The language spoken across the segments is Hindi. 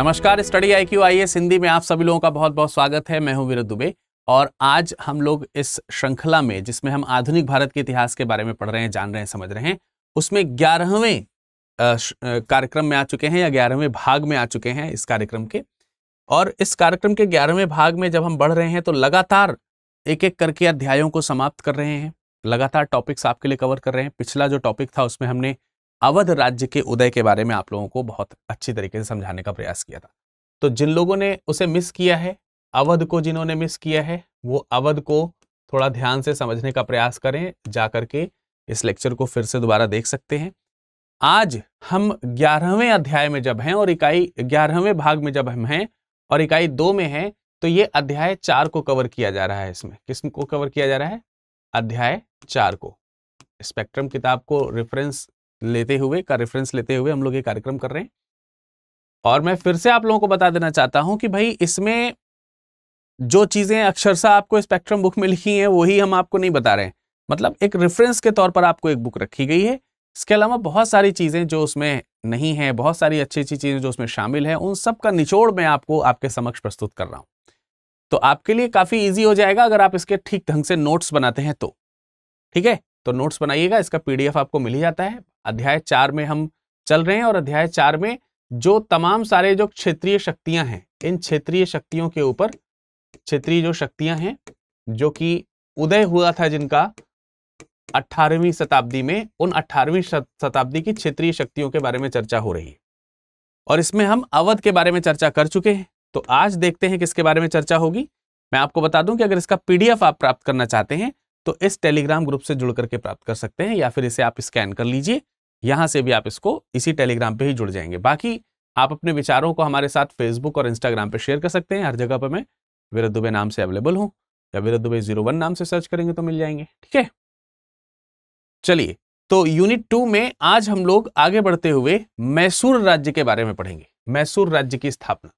नमस्कार study I Q I S Hindi में आप सभी लोगों का बहुत बहुत स्वागत है मैं हूं वीर दुबे और आज हम लोग इस श्रृंखला में जिसमें हम आधुनिक भारत के इतिहास के बारे में पढ़ रहे हैं जान रहे हैं समझ रहे हैं उसमें ग्यारहवें कार्यक्रम में आ चुके हैं या ग्यारहवें भाग में आ चुके हैं इस कार्यक्रम के और इस कार्यक्रम के ग्यारहवें भाग में जब हम बढ़ रहे हैं तो लगातार एक एक करके अध्यायों को समाप्त कर रहे हैं लगातार टॉपिक्स आपके लिए कवर कर रहे हैं पिछला जो टॉपिक था उसमें हमने अवध राज्य के उदय के बारे में आप लोगों को बहुत अच्छी तरीके से समझाने का प्रयास किया था तो जिन लोगों ने उसे मिस किया है अवध को जिन्होंने मिस किया है वो अवध को थोड़ा ध्यान से समझने का प्रयास करें जा करके इस लेक्चर को फिर से दोबारा देख सकते हैं आज हम ग्यारहवें अध्याय में जब हैं और इकाई ग्यारहवें भाग में जब हम हैं और इकाई दो में हैं तो ये अध्याय चार को कवर किया जा रहा है इसमें किस को कवर किया जा रहा है अध्याय चार को स्पेक्ट्रम किताब को रेफरेंस लेते हुए का रेफरेंस लेते हुए हम लोग ये कार्यक्रम कर रहे हैं और मैं फिर से आप लोगों को बता देना चाहता हूं कि भाई इसमें जो चीज़ें अक्षरशा आपको स्पेक्ट्रम बुक में लिखी हैं वही हम आपको नहीं बता रहे हैं मतलब एक रेफरेंस के तौर पर आपको एक बुक रखी गई है इसके अलावा बहुत सारी चीज़ें जो उसमें नहीं है बहुत सारी अच्छी अच्छी चीज़ें जो उसमें शामिल है उन सब का निचोड़ मैं आपको आपके समक्ष प्रस्तुत कर रहा हूं तो आपके लिए काफ़ी ईजी हो जाएगा अगर आप इसके ठीक ढंग से नोट्स बनाते हैं तो ठीक है तो नोट्स बनाइएगा इसका पीडीएफ आपको मिल ही जाता है अध्याय चार में हम चल रहे हैं और अध्याय चार में जो तमाम सारे जो क्षेत्रीय शक्तियां हैं इन क्षेत्रीय शक्तियों के ऊपर क्षेत्रीय जो शक्तियां हैं जो कि उदय हुआ था जिनका 18वीं शताब्दी में उन 18वीं शताब्दी की क्षेत्रीय शक्तियों के बारे में चर्चा हो रही है और इसमें हम अवध के बारे में चर्चा कर चुके हैं तो आज देखते हैं किसके बारे में चर्चा होगी मैं आपको बता दूं कि अगर इसका पीडीएफ आप प्राप्त करना चाहते हैं तो इस टेलीग्राम ग्रुप से जुड़ करके प्राप्त कर सकते हैं या फिर इसे आप स्कैन कर लीजिए यहाँ से भी आप इसको इसी टेलीग्राम पे ही जुड़ जाएंगे बाकी आप अपने विचारों को हमारे साथ फेसबुक और इंस्टाग्राम पे शेयर कर सकते हैं हर जगह पर मैं वीरत दुबे नाम से अवेलेबल हूँ या वीरत दुबे जीरो वन नाम से सर्च करेंगे तो मिल जाएंगे ठीक है चलिए तो यूनिट टू में आज हम लोग आगे बढ़ते हुए मैसूर राज्य के बारे में पढ़ेंगे मैसूर राज्य की स्थापना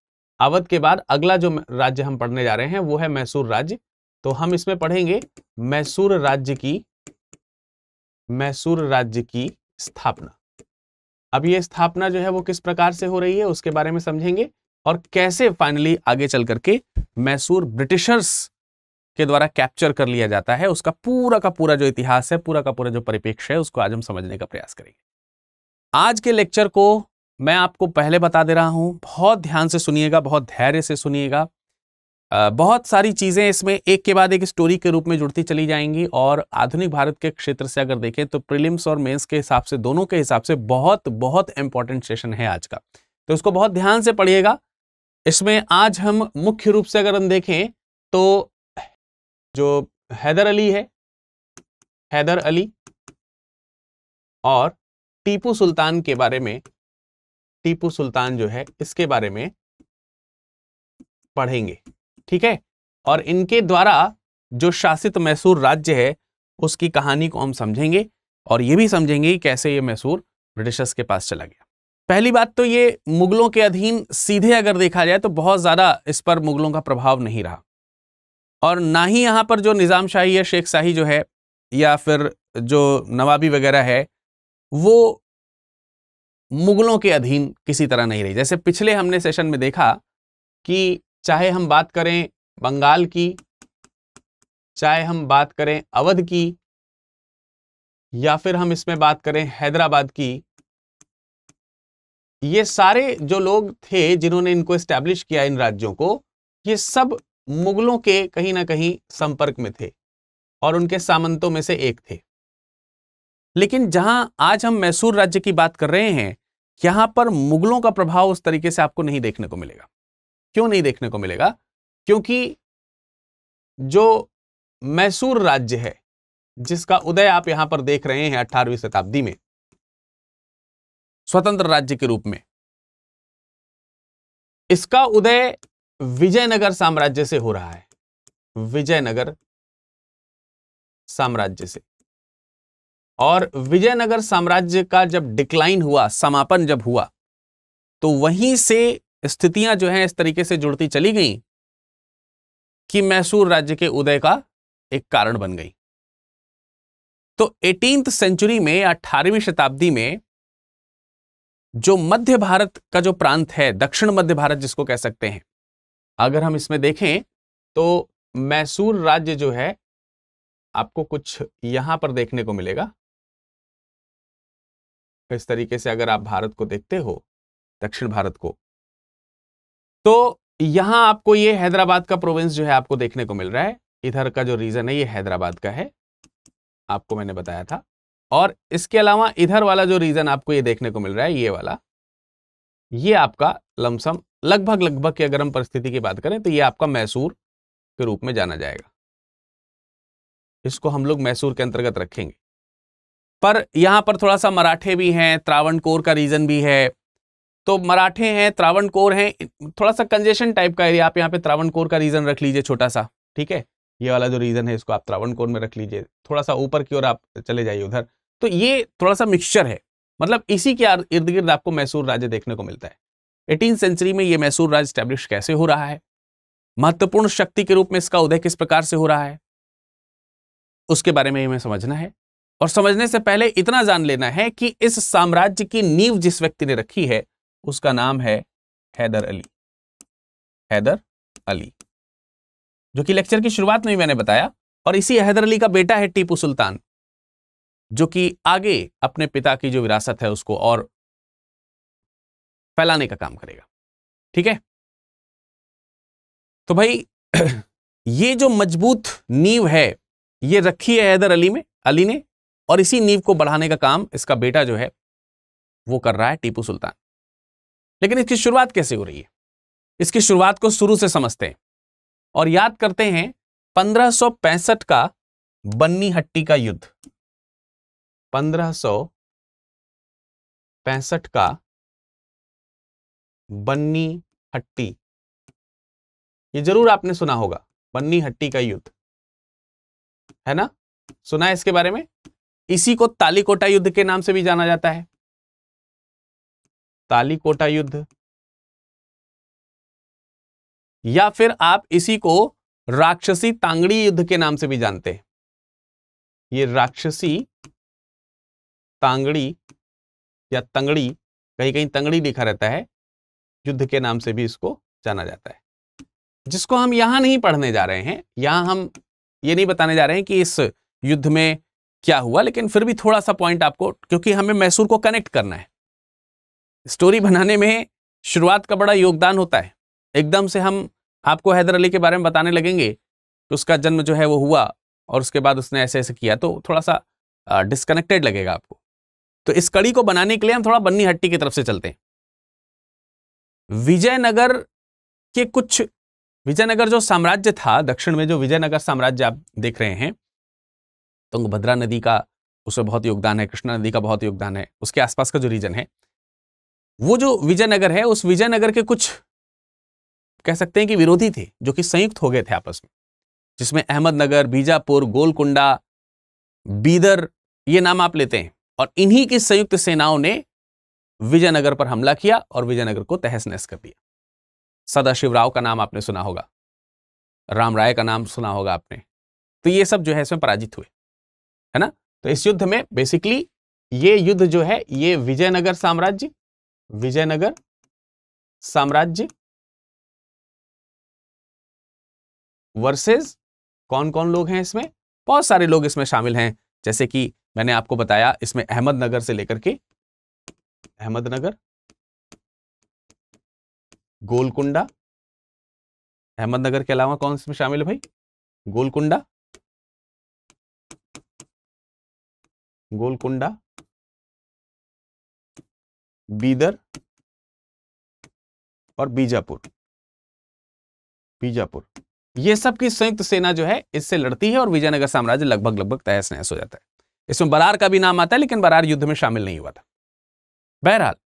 अवध के बाद अगला जो राज्य हम पढ़ने जा रहे हैं वो है मैसूर राज्य तो हम इसमें पढ़ेंगे मैसूर राज्य की मैसूर राज्य की स्थापना अब ये स्थापना जो है वो किस प्रकार से हो रही है उसके बारे में समझेंगे और कैसे फाइनली आगे चल करके मैसूर ब्रिटिशर्स के द्वारा कैप्चर कर लिया जाता है उसका पूरा का पूरा जो इतिहास है पूरा का पूरा जो परिपेक्ष है उसको आज हम समझने का प्रयास करेंगे आज के लेक्चर को मैं आपको पहले बता दे रहा हूं बहुत ध्यान से सुनिएगा बहुत धैर्य से सुनिएगा बहुत सारी चीज़ें इसमें एक के बाद एक स्टोरी के रूप में जुड़ती चली जाएंगी और आधुनिक भारत के क्षेत्र से अगर देखें तो प्रीलिम्स और मेंस के हिसाब से दोनों के हिसाब से बहुत बहुत इंपॉर्टेंट सेशन है आज का तो इसको बहुत ध्यान से पढ़िएगा इसमें आज हम मुख्य रूप से अगर हम देखें तो जो हैदर अली है हैदर अली और टीपू सुल्तान के बारे में टीपू सुल्तान जो है इसके बारे में पढ़ेंगे ठीक है और इनके द्वारा जो शासित मैसूर राज्य है उसकी कहानी को हम समझेंगे और ये भी समझेंगे कैसे ये मैसूर ब्रिटिशर्स के पास चला गया पहली बात तो ये मुगलों के अधीन सीधे अगर देखा जाए तो बहुत ज़्यादा इस पर मुगलों का प्रभाव नहीं रहा और ना ही यहाँ पर जो निजाम शाही या शेख शाही जो है या फिर जो नवाबी वगैरह है वो मुगलों के अधीन किसी तरह नहीं रही जैसे पिछले हमने सेशन में देखा कि चाहे हम बात करें बंगाल की चाहे हम बात करें अवध की या फिर हम इसमें बात करें हैदराबाद की ये सारे जो लोग थे जिन्होंने इनको स्टैब्लिश किया इन राज्यों को ये सब मुगलों के कहीं ना कहीं संपर्क में थे और उनके सामंतों में से एक थे लेकिन जहां आज हम मैसूर राज्य की बात कर रहे हैं यहां पर मुगलों का प्रभाव उस तरीके से आपको नहीं देखने को मिलेगा क्यों नहीं देखने को मिलेगा क्योंकि जो मैसूर राज्य है जिसका उदय आप यहां पर देख रहे हैं अठारहवीं शताब्दी में स्वतंत्र राज्य के रूप में इसका उदय विजयनगर साम्राज्य से हो रहा है विजयनगर साम्राज्य से और विजयनगर साम्राज्य का जब डिक्लाइन हुआ समापन जब हुआ तो वहीं से स्थितियां जो हैं इस तरीके से जुड़ती चली गई कि मैसूर राज्य के उदय का एक कारण बन गई तो एटीन सेंचुरी में अठारहवीं शताब्दी में जो मध्य भारत का जो प्रांत है दक्षिण मध्य भारत जिसको कह सकते हैं अगर हम इसमें देखें तो मैसूर राज्य जो है आपको कुछ यहां पर देखने को मिलेगा इस तरीके से अगर आप भारत को देखते हो दक्षिण भारत को तो यहां आपको ये हैदराबाद का प्रोविंस जो है आपको देखने को मिल रहा है इधर का जो रीजन है ये हैदराबाद का है आपको मैंने बताया था और इसके अलावा इधर वाला जो रीजन आपको ये देखने को मिल रहा है ये वाला ये आपका लमसम लगभग लगभग की अगर हम परिस्थिति की बात करें तो ये आपका मैसूर के रूप में जाना जाएगा इसको हम लोग मैसूर के अंतर्गत रखेंगे पर यहां पर थोड़ा सा मराठे भी हैं त्रावणकोर का रीजन भी है तो मराठे हैं त्रावण कोर हैं थोड़ा सा कंजेशन टाइप का एरिया आप यहाँ पे त्रावण कोर का रीजन रख लीजिए छोटा सा ठीक है ये वाला जो रीजन है इसको आप त्रावण कोर में रख लीजिए थोड़ा सा ऊपर की ओर आप चले जाइए उधर तो ये थोड़ा सा मिक्सचर है मतलब इसी के इर्द गिर्द आपको मैसूर राज्य देखने को मिलता है एटीन सेंचुरी में ये मैसूर राज्य स्टैब्लिश कैसे हो रहा है महत्वपूर्ण शक्ति के रूप में इसका उदय किस प्रकार से हो रहा है उसके बारे में हमें समझना है और समझने से पहले इतना जान लेना है कि इस साम्राज्य की नींव जिस व्यक्ति ने रखी है उसका नाम है हैदर अली हैदर अली जो कि लेक्चर की शुरुआत में मैंने बताया और इसी हैदर अली का बेटा है टीपू सुल्तान जो कि आगे अपने पिता की जो विरासत है उसको और फैलाने का काम करेगा ठीक है तो भाई ये जो मजबूत नींव है ये रखी है हैदर अली में अली ने और इसी नींव को बढ़ाने का काम इसका बेटा जो है वो कर रहा है टीपू सुल्तान लेकिन इसकी शुरुआत कैसे हो रही है इसकी शुरुआत को शुरू से समझते हैं और याद करते हैं 1565 का बन्नी हट्टी का युद्ध 1565 का बन्नी हट्टी ये जरूर आपने सुना होगा बन्नी हट्टी का युद्ध है ना सुना है इसके बारे में इसी को तालीकोटा युद्ध के नाम से भी जाना जाता है तालीकोटा युद्ध या फिर आप इसी को राक्षसी तांगड़ी युद्ध के नाम से भी जानते हैं ये राक्षसी तांगड़ी या तंगड़ी कहीं कहीं तंगड़ी लिखा रहता है युद्ध के नाम से भी इसको जाना जाता है जिसको हम यहां नहीं पढ़ने जा रहे हैं यहां हम ये नहीं बताने जा रहे हैं कि इस युद्ध में क्या हुआ लेकिन फिर भी थोड़ा सा पॉइंट आपको क्योंकि हमें मैसूर को कनेक्ट करना है स्टोरी बनाने में शुरुआत का बड़ा योगदान होता है एकदम से हम आपको हैदर अली के बारे में बताने लगेंगे कि उसका जन्म जो है वो हुआ और उसके बाद उसने ऐसे ऐसे किया तो थोड़ा सा डिस्कनेक्टेड लगेगा आपको तो इस कड़ी को बनाने के लिए हम थोड़ा बन्नी हट्टी की तरफ से चलते हैं विजयनगर के कुछ विजयनगर जो साम्राज्य था दक्षिण में जो विजयनगर साम्राज्य आप देख रहे हैं तुंगभद्रा नदी का उसमें बहुत योगदान है कृष्णा नदी का बहुत योगदान है उसके आसपास का जो रीजन है वो जो विजयनगर है उस विजयनगर के कुछ कह सकते हैं कि विरोधी थे जो कि संयुक्त हो गए थे आपस में जिसमें अहमदनगर बीजापुर गोलकुंडा बीदर ये नाम आप लेते हैं और इन्हीं की संयुक्त सेनाओं ने विजयनगर पर हमला किया और विजयनगर को तहस नहस कर दिया सदाशिव राव का नाम आपने सुना होगा राम राय का नाम सुना होगा आपने तो ये सब जो है इसमें पराजित हुए है ना तो इस युद्ध में बेसिकली ये युद्ध जो है ये विजयनगर साम्राज्य विजयनगर साम्राज्य वर्सेस कौन कौन लोग हैं इसमें बहुत सारे लोग इसमें शामिल हैं जैसे कि मैंने आपको बताया इसमें अहमदनगर से लेकर के अहमदनगर गोलकुंडा अहमदनगर के अलावा कौन इसमें शामिल है भाई गोलकुंडा गोलकुंडा बीदर और बीजापुर बीजापुर ये सब की संयुक्त सेना जो है इससे लड़ती है और विजयनगर साम्राज्य लगभग लगभग तहस नहस हो जाता है इसमें बरार का भी नाम आता है लेकिन बरार युद्ध में शामिल नहीं हुआ था बहरहाल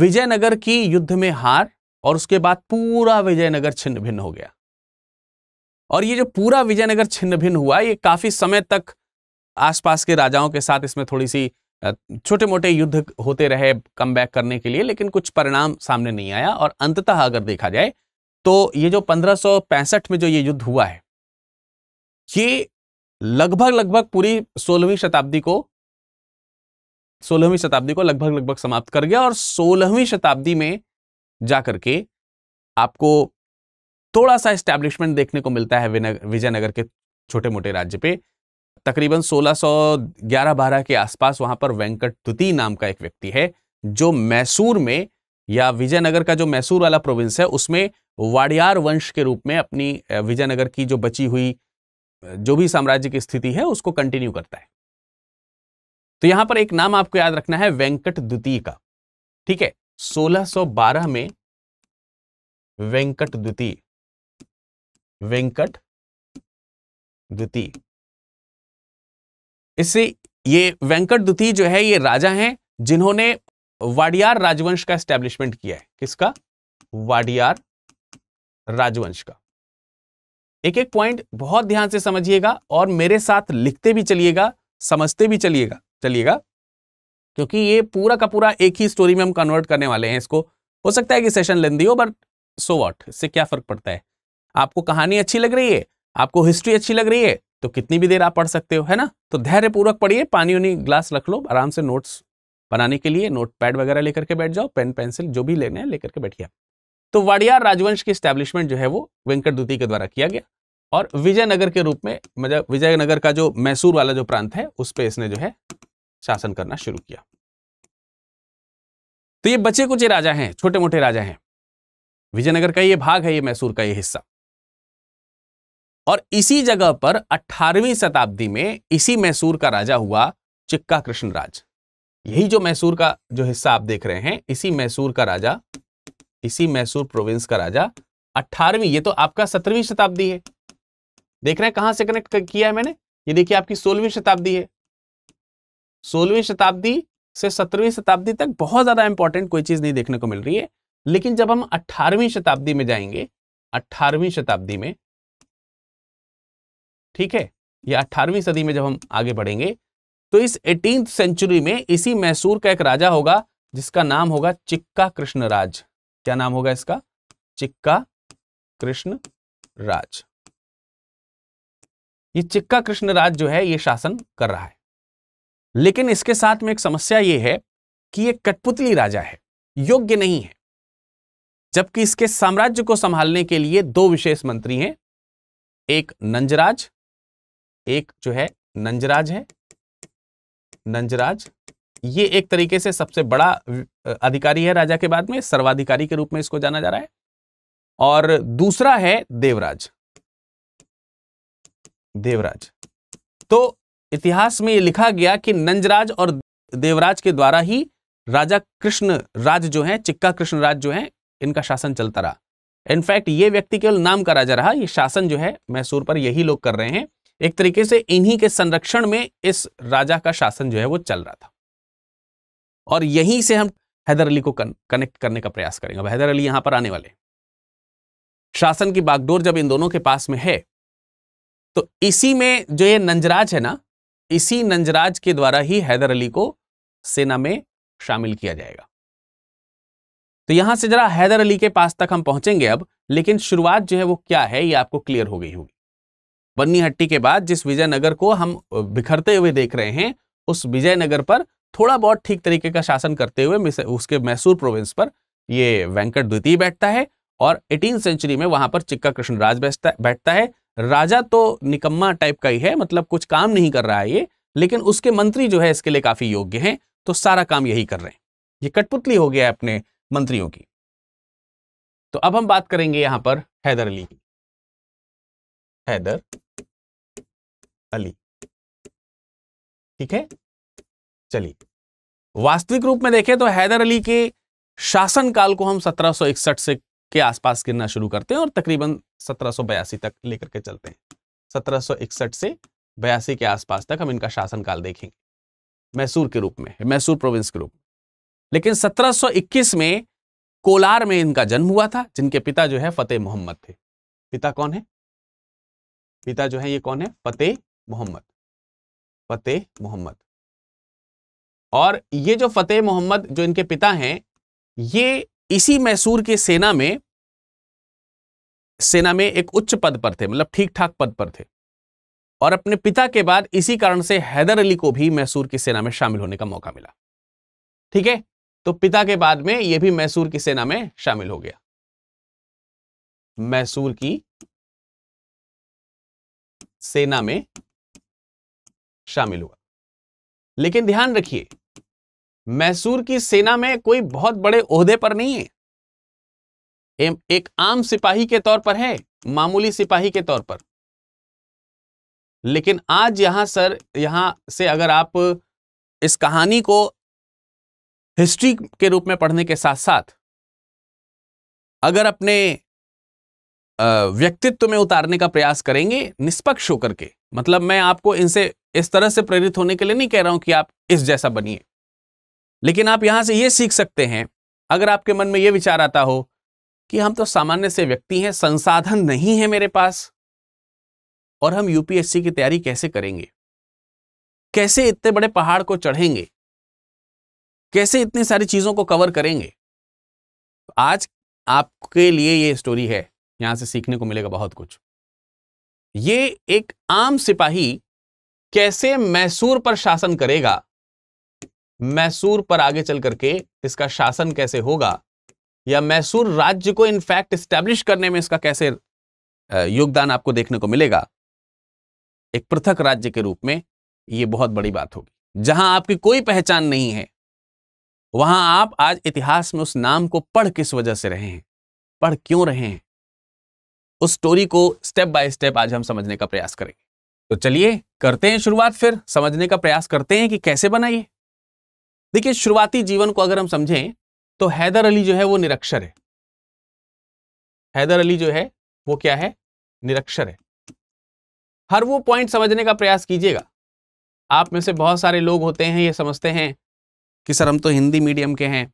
विजयनगर की युद्ध में हार और उसके बाद पूरा विजयनगर छिन्न भिन्न हो गया और ये जो पूरा विजयनगर छिन्न भिन्न हुआ ये काफी समय तक आसपास के राजाओं के साथ इसमें थोड़ी सी छोटे मोटे युद्ध होते रहे कम बैक करने के लिए लेकिन कुछ परिणाम सामने नहीं आया और अंततः अगर देखा जाए तो ये जो 1565 में जो ये युद्ध हुआ है ये लगभग लगभग पूरी सोलहवीं शताब्दी को सोलहवीं शताब्दी को लगभग लगभग समाप्त कर गया और सोलहवीं शताब्दी में जाकर के आपको थोड़ा सा एस्टैब्लिशमेंट देखने को मिलता है विजयनगर के छोटे मोटे राज्य पे तकरीबन 1611-12 के आसपास वहां पर वेंकट द्वितीय नाम का एक व्यक्ति है जो मैसूर में या विजयनगर का जो मैसूर वाला प्रोविंस है उसमें वाडियार वंश के रूप में अपनी विजयनगर की जो बची हुई जो भी साम्राज्य की स्थिति है उसको कंटिन्यू करता है तो यहां पर एक नाम आपको याद रखना है वेंकट द्वितीय का ठीक है 1612 में वेंकट द्वितीय वेंकट द्वितीय इससे ये वेंकट द्वितीय जो है ये राजा हैं जिन्होंने वाडियार राजवंश का एस्टेब्लिशमेंट किया है किसका वाडियार राजवंश का एक एक पॉइंट बहुत ध्यान से समझिएगा और मेरे साथ लिखते भी चलिएगा समझते भी चलिएगा चलिएगा क्योंकि ये पूरा का पूरा एक ही स्टोरी में हम कन्वर्ट करने वाले हैं इसको हो सकता है कि सेशन लेंदी हो बट सो वॉट इससे क्या फर्क पड़ता है आपको कहानी अच्छी लग रही है आपको हिस्ट्री अच्छी लग रही है तो कितनी भी देर आप पढ़ सकते हो है ना तो धैर्यपूर्वक पढ़िए पानी उनी ग्लास रख लो आराम से नोट्स बनाने के लिए नोट पैड वगैरह लेकर के बैठ जाओ पेन पेंसिल जो भी लेने हैं लेकर के बैठिए तो वाडियार राजवंश की स्टैब्लिशमेंट जो है वो वेंकट द्वितीय के द्वारा किया गया और विजयनगर के रूप में मतलब विजयनगर का जो मैसूर वाला जो प्रांत है उस पर इसने जो है शासन करना शुरू किया तो ये बचे कुछ राजा हैं छोटे मोटे राजा हैं विजयनगर का ये भाग है ये मैसूर का ये हिस्सा और इसी जगह पर 18वीं शताब्दी में इसी मैसूर का राजा हुआ चिक्का कृष्णराज यही जो मैसूर का जो हिस्सा आप देख रहे हैं इसी मैसूर का राजा इसी मैसूर प्रोविंस का राजा 18वीं ये तो आपका सत्रहवीं शताब्दी है देख रहे हैं कहां से कनेक्ट किया है मैंने ये देखिए आपकी सोलहवीं शताब्दी है सोलहवीं शताब्दी से सत्रहवीं शताब्दी तक बहुत ज्यादा इंपॉर्टेंट कोई चीज नहीं देखने को मिल रही है लेकिन जब हम अट्ठारहवीं शताब्दी में जाएंगे अठारहवीं शताब्दी में ठीक है या अट्ठारहवीं सदी में जब हम आगे बढ़ेंगे तो इस एटीन सेंचुरी में इसी मैसूर का एक राजा होगा जिसका नाम होगा चिक्का कृष्ण राज क्या नाम होगा इसका चिक्का कृष्ण राज ये चिक्का राज जो है ये शासन कर रहा है लेकिन इसके साथ में एक समस्या ये है कि ये कठपुतली राजा है योग्य नहीं है जबकि इसके साम्राज्य को संभालने के लिए दो विशेष मंत्री हैं एक नंजराज एक जो है नंजराज है नंजराज ये एक तरीके से सबसे बड़ा अधिकारी है राजा के बाद में सर्वाधिकारी के रूप में इसको जाना जा रहा है और दूसरा है देवराज देवराज तो इतिहास में ये लिखा गया कि नंजराज और देवराज के द्वारा ही राजा कृष्ण राज जो है चिक्का कृष्ण राज जो है इनका शासन चलता रहा इनफैक्ट ये व्यक्ति केवल नाम का राजा रहा ये शासन जो है मैसूर पर यही लोग कर रहे हैं एक तरीके से इन्हीं के संरक्षण में इस राजा का शासन जो है वो चल रहा था और यहीं से हम हैदर अली को कनेक्ट करने का प्रयास करेंगे अब हैदर अली यहां पर आने वाले शासन की बागडोर जब इन दोनों के पास में है तो इसी में जो ये नंजराज है ना इसी नंजराज के द्वारा ही हैदर अली को सेना में शामिल किया जाएगा तो यहां से जरा हैदर अली के पास तक हम पहुंचेंगे अब लेकिन शुरुआत जो है वो क्या है ये आपको क्लियर हो गई होगी बन्नी हट्टी के बाद जिस विजयनगर को हम बिखरते हुए देख रहे हैं उस विजयनगर पर थोड़ा बहुत ठीक तरीके का शासन करते हुए उसके मैसूर प्रोविंस पर ये वेंकट द्वितीय बैठता है और एटीन सेंचुरी में वहां पर चिक्का राज बैठता है राजा तो निकम्मा टाइप का ही है मतलब कुछ काम नहीं कर रहा है ये लेकिन उसके मंत्री जो है इसके लिए काफी योग्य हैं तो सारा काम यही कर रहे हैं ये कठपुतली हो गया है अपने मंत्रियों की तो अब हम बात करेंगे यहां पर हैदर अली की हैदर अली ठीक है चलिए वास्तविक रूप में देखें तो हैदर अली के शासन काल को हम 1761 से के आसपास गिरना शुरू करते हैं और तकरीबन 1782 तक लेकर के चलते हैं 1761 से बयासी के आसपास तक हम इनका शासनकाल देखेंगे मैसूर के रूप में मैसूर प्रोविंस के रूप में लेकिन 1721 में कोलार में इनका जन्म हुआ था जिनके पिता जो है फतेह मोहम्मद थे पिता कौन है पिता जो है ये कौन है फतेह मोहम्मद फतेह मोहम्मद और ये जो फतेह मोहम्मद जो इनके पिता हैं ये इसी मैसूर की सेना में सेना में एक उच्च पद पर थे मतलब ठीक ठाक पद पर थे और अपने पिता के बाद इसी कारण से हैदर अली को भी मैसूर की सेना में शामिल होने का मौका मिला ठीक है तो पिता के बाद में यह भी मैसूर की सेना में शामिल हो गया मैसूर की सेना में शामिल हुआ लेकिन ध्यान रखिए मैसूर की सेना में कोई बहुत बड़े ओहदे पर नहीं है एक आम सिपाही के तौर पर है मामूली सिपाही के तौर पर लेकिन आज यहां सर यहां से अगर आप इस कहानी को हिस्ट्री के रूप में पढ़ने के साथ साथ अगर अपने व्यक्तित्व में उतारने का प्रयास करेंगे निष्पक्ष होकर के मतलब मैं आपको इनसे इस तरह से प्रेरित होने के लिए नहीं कह रहा हूं कि आप इस जैसा बनिए लेकिन आप यहां से ये सीख सकते हैं अगर आपके मन में ये विचार आता हो कि हम तो सामान्य से व्यक्ति हैं संसाधन नहीं है मेरे पास और हम यूपीएससी की तैयारी कैसे करेंगे कैसे इतने बड़े पहाड़ को चढ़ेंगे कैसे इतनी सारी चीजों को कवर करेंगे आज आपके लिए ये स्टोरी है यहां से सीखने को मिलेगा बहुत कुछ ये एक आम सिपाही कैसे मैसूर पर शासन करेगा मैसूर पर आगे चल करके इसका शासन कैसे होगा या मैसूर राज्य को इनफैक्ट स्टैब्लिश करने में इसका कैसे योगदान आपको देखने को मिलेगा एक पृथक राज्य के रूप में ये बहुत बड़ी बात होगी जहां आपकी कोई पहचान नहीं है वहां आप आज इतिहास में उस नाम को पढ़ किस वजह से रहे हैं पढ़ क्यों रहे हैं उस स्टोरी को स्टेप बाय स्टेप आज हम समझने का प्रयास करेंगे तो चलिए करते हैं शुरुआत फिर समझने का प्रयास करते हैं कि कैसे बनाइए देखिए शुरुआती जीवन को अगर हम समझें तो हैदर अली जो है वो निरक्षर है हैदर अली जो है वो क्या है निरक्षर है हर वो पॉइंट समझने का प्रयास कीजिएगा आप में से बहुत सारे लोग होते हैं ये समझते हैं कि सर हम तो हिंदी मीडियम के हैं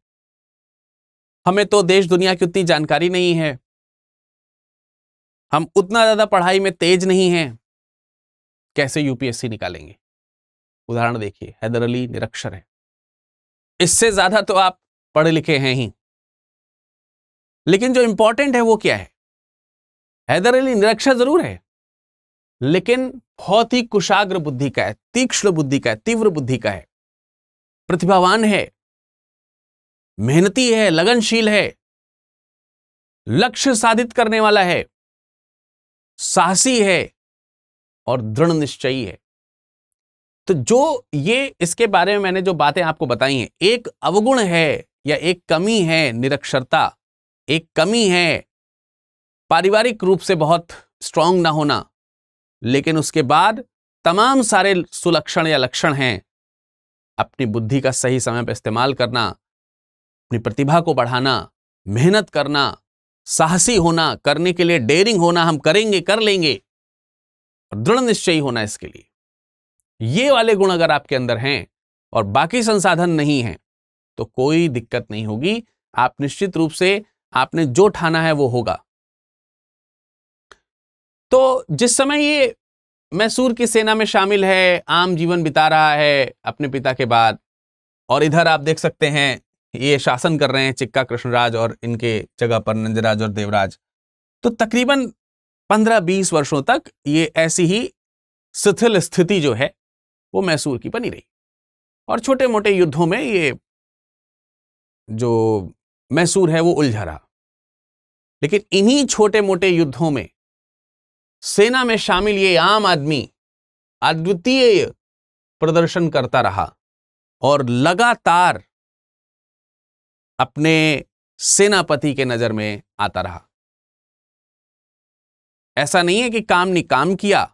हमें तो देश दुनिया की उतनी जानकारी नहीं है हम उतना ज़्यादा पढ़ाई में तेज नहीं हैं कैसे यूपीएससी निकालेंगे उदाहरण देखिए हैदर अली निरक्षर है इससे ज्यादा तो आप पढ़े लिखे हैं ही लेकिन जो इंपॉर्टेंट है वो क्या है हैदर अली निरक्षर जरूर है लेकिन बहुत ही कुशाग्र बुद्धि का है तीक्ष्ण बुद्धि का है तीव्र बुद्धि का है प्रतिभावान है मेहनती है लगनशील है लक्ष्य साधित करने वाला है साहसी है और दृढ़ निश्चयी है तो जो ये इसके बारे में मैंने जो बातें आपको बताई हैं एक अवगुण है या एक कमी है निरक्षरता एक कमी है पारिवारिक रूप से बहुत स्ट्रांग ना होना लेकिन उसके बाद तमाम सारे सुलक्षण या लक्षण हैं अपनी बुद्धि का सही समय पर इस्तेमाल करना अपनी प्रतिभा को बढ़ाना मेहनत करना साहसी होना करने के लिए डेयरिंग होना हम करेंगे कर लेंगे दृढ़ निश्चय होना इसके लिए ये वाले गुण अगर आपके अंदर हैं और बाकी संसाधन नहीं हैं तो कोई दिक्कत नहीं होगी आप निश्चित रूप से आपने जो ठाना है वो होगा तो जिस समय ये मैसूर की सेना में शामिल है आम जीवन बिता रहा है अपने पिता के बाद और इधर आप देख सकते हैं ये शासन कर रहे हैं चिक्का कृष्णराज और इनके जगह पर नंदराज और देवराज तो तकरीबन पंद्रह बीस वर्षों तक ये ऐसी ही शिथिल स्थिति जो है वो मैसूर की बनी रही और छोटे मोटे युद्धों में ये जो मैसूर है वो उलझा रहा लेकिन इन्हीं छोटे मोटे युद्धों में सेना में शामिल ये आम आदमी अद्वितीय प्रदर्शन करता रहा और लगातार अपने सेनापति के नजर में आता रहा ऐसा नहीं है कि काम नहीं काम किया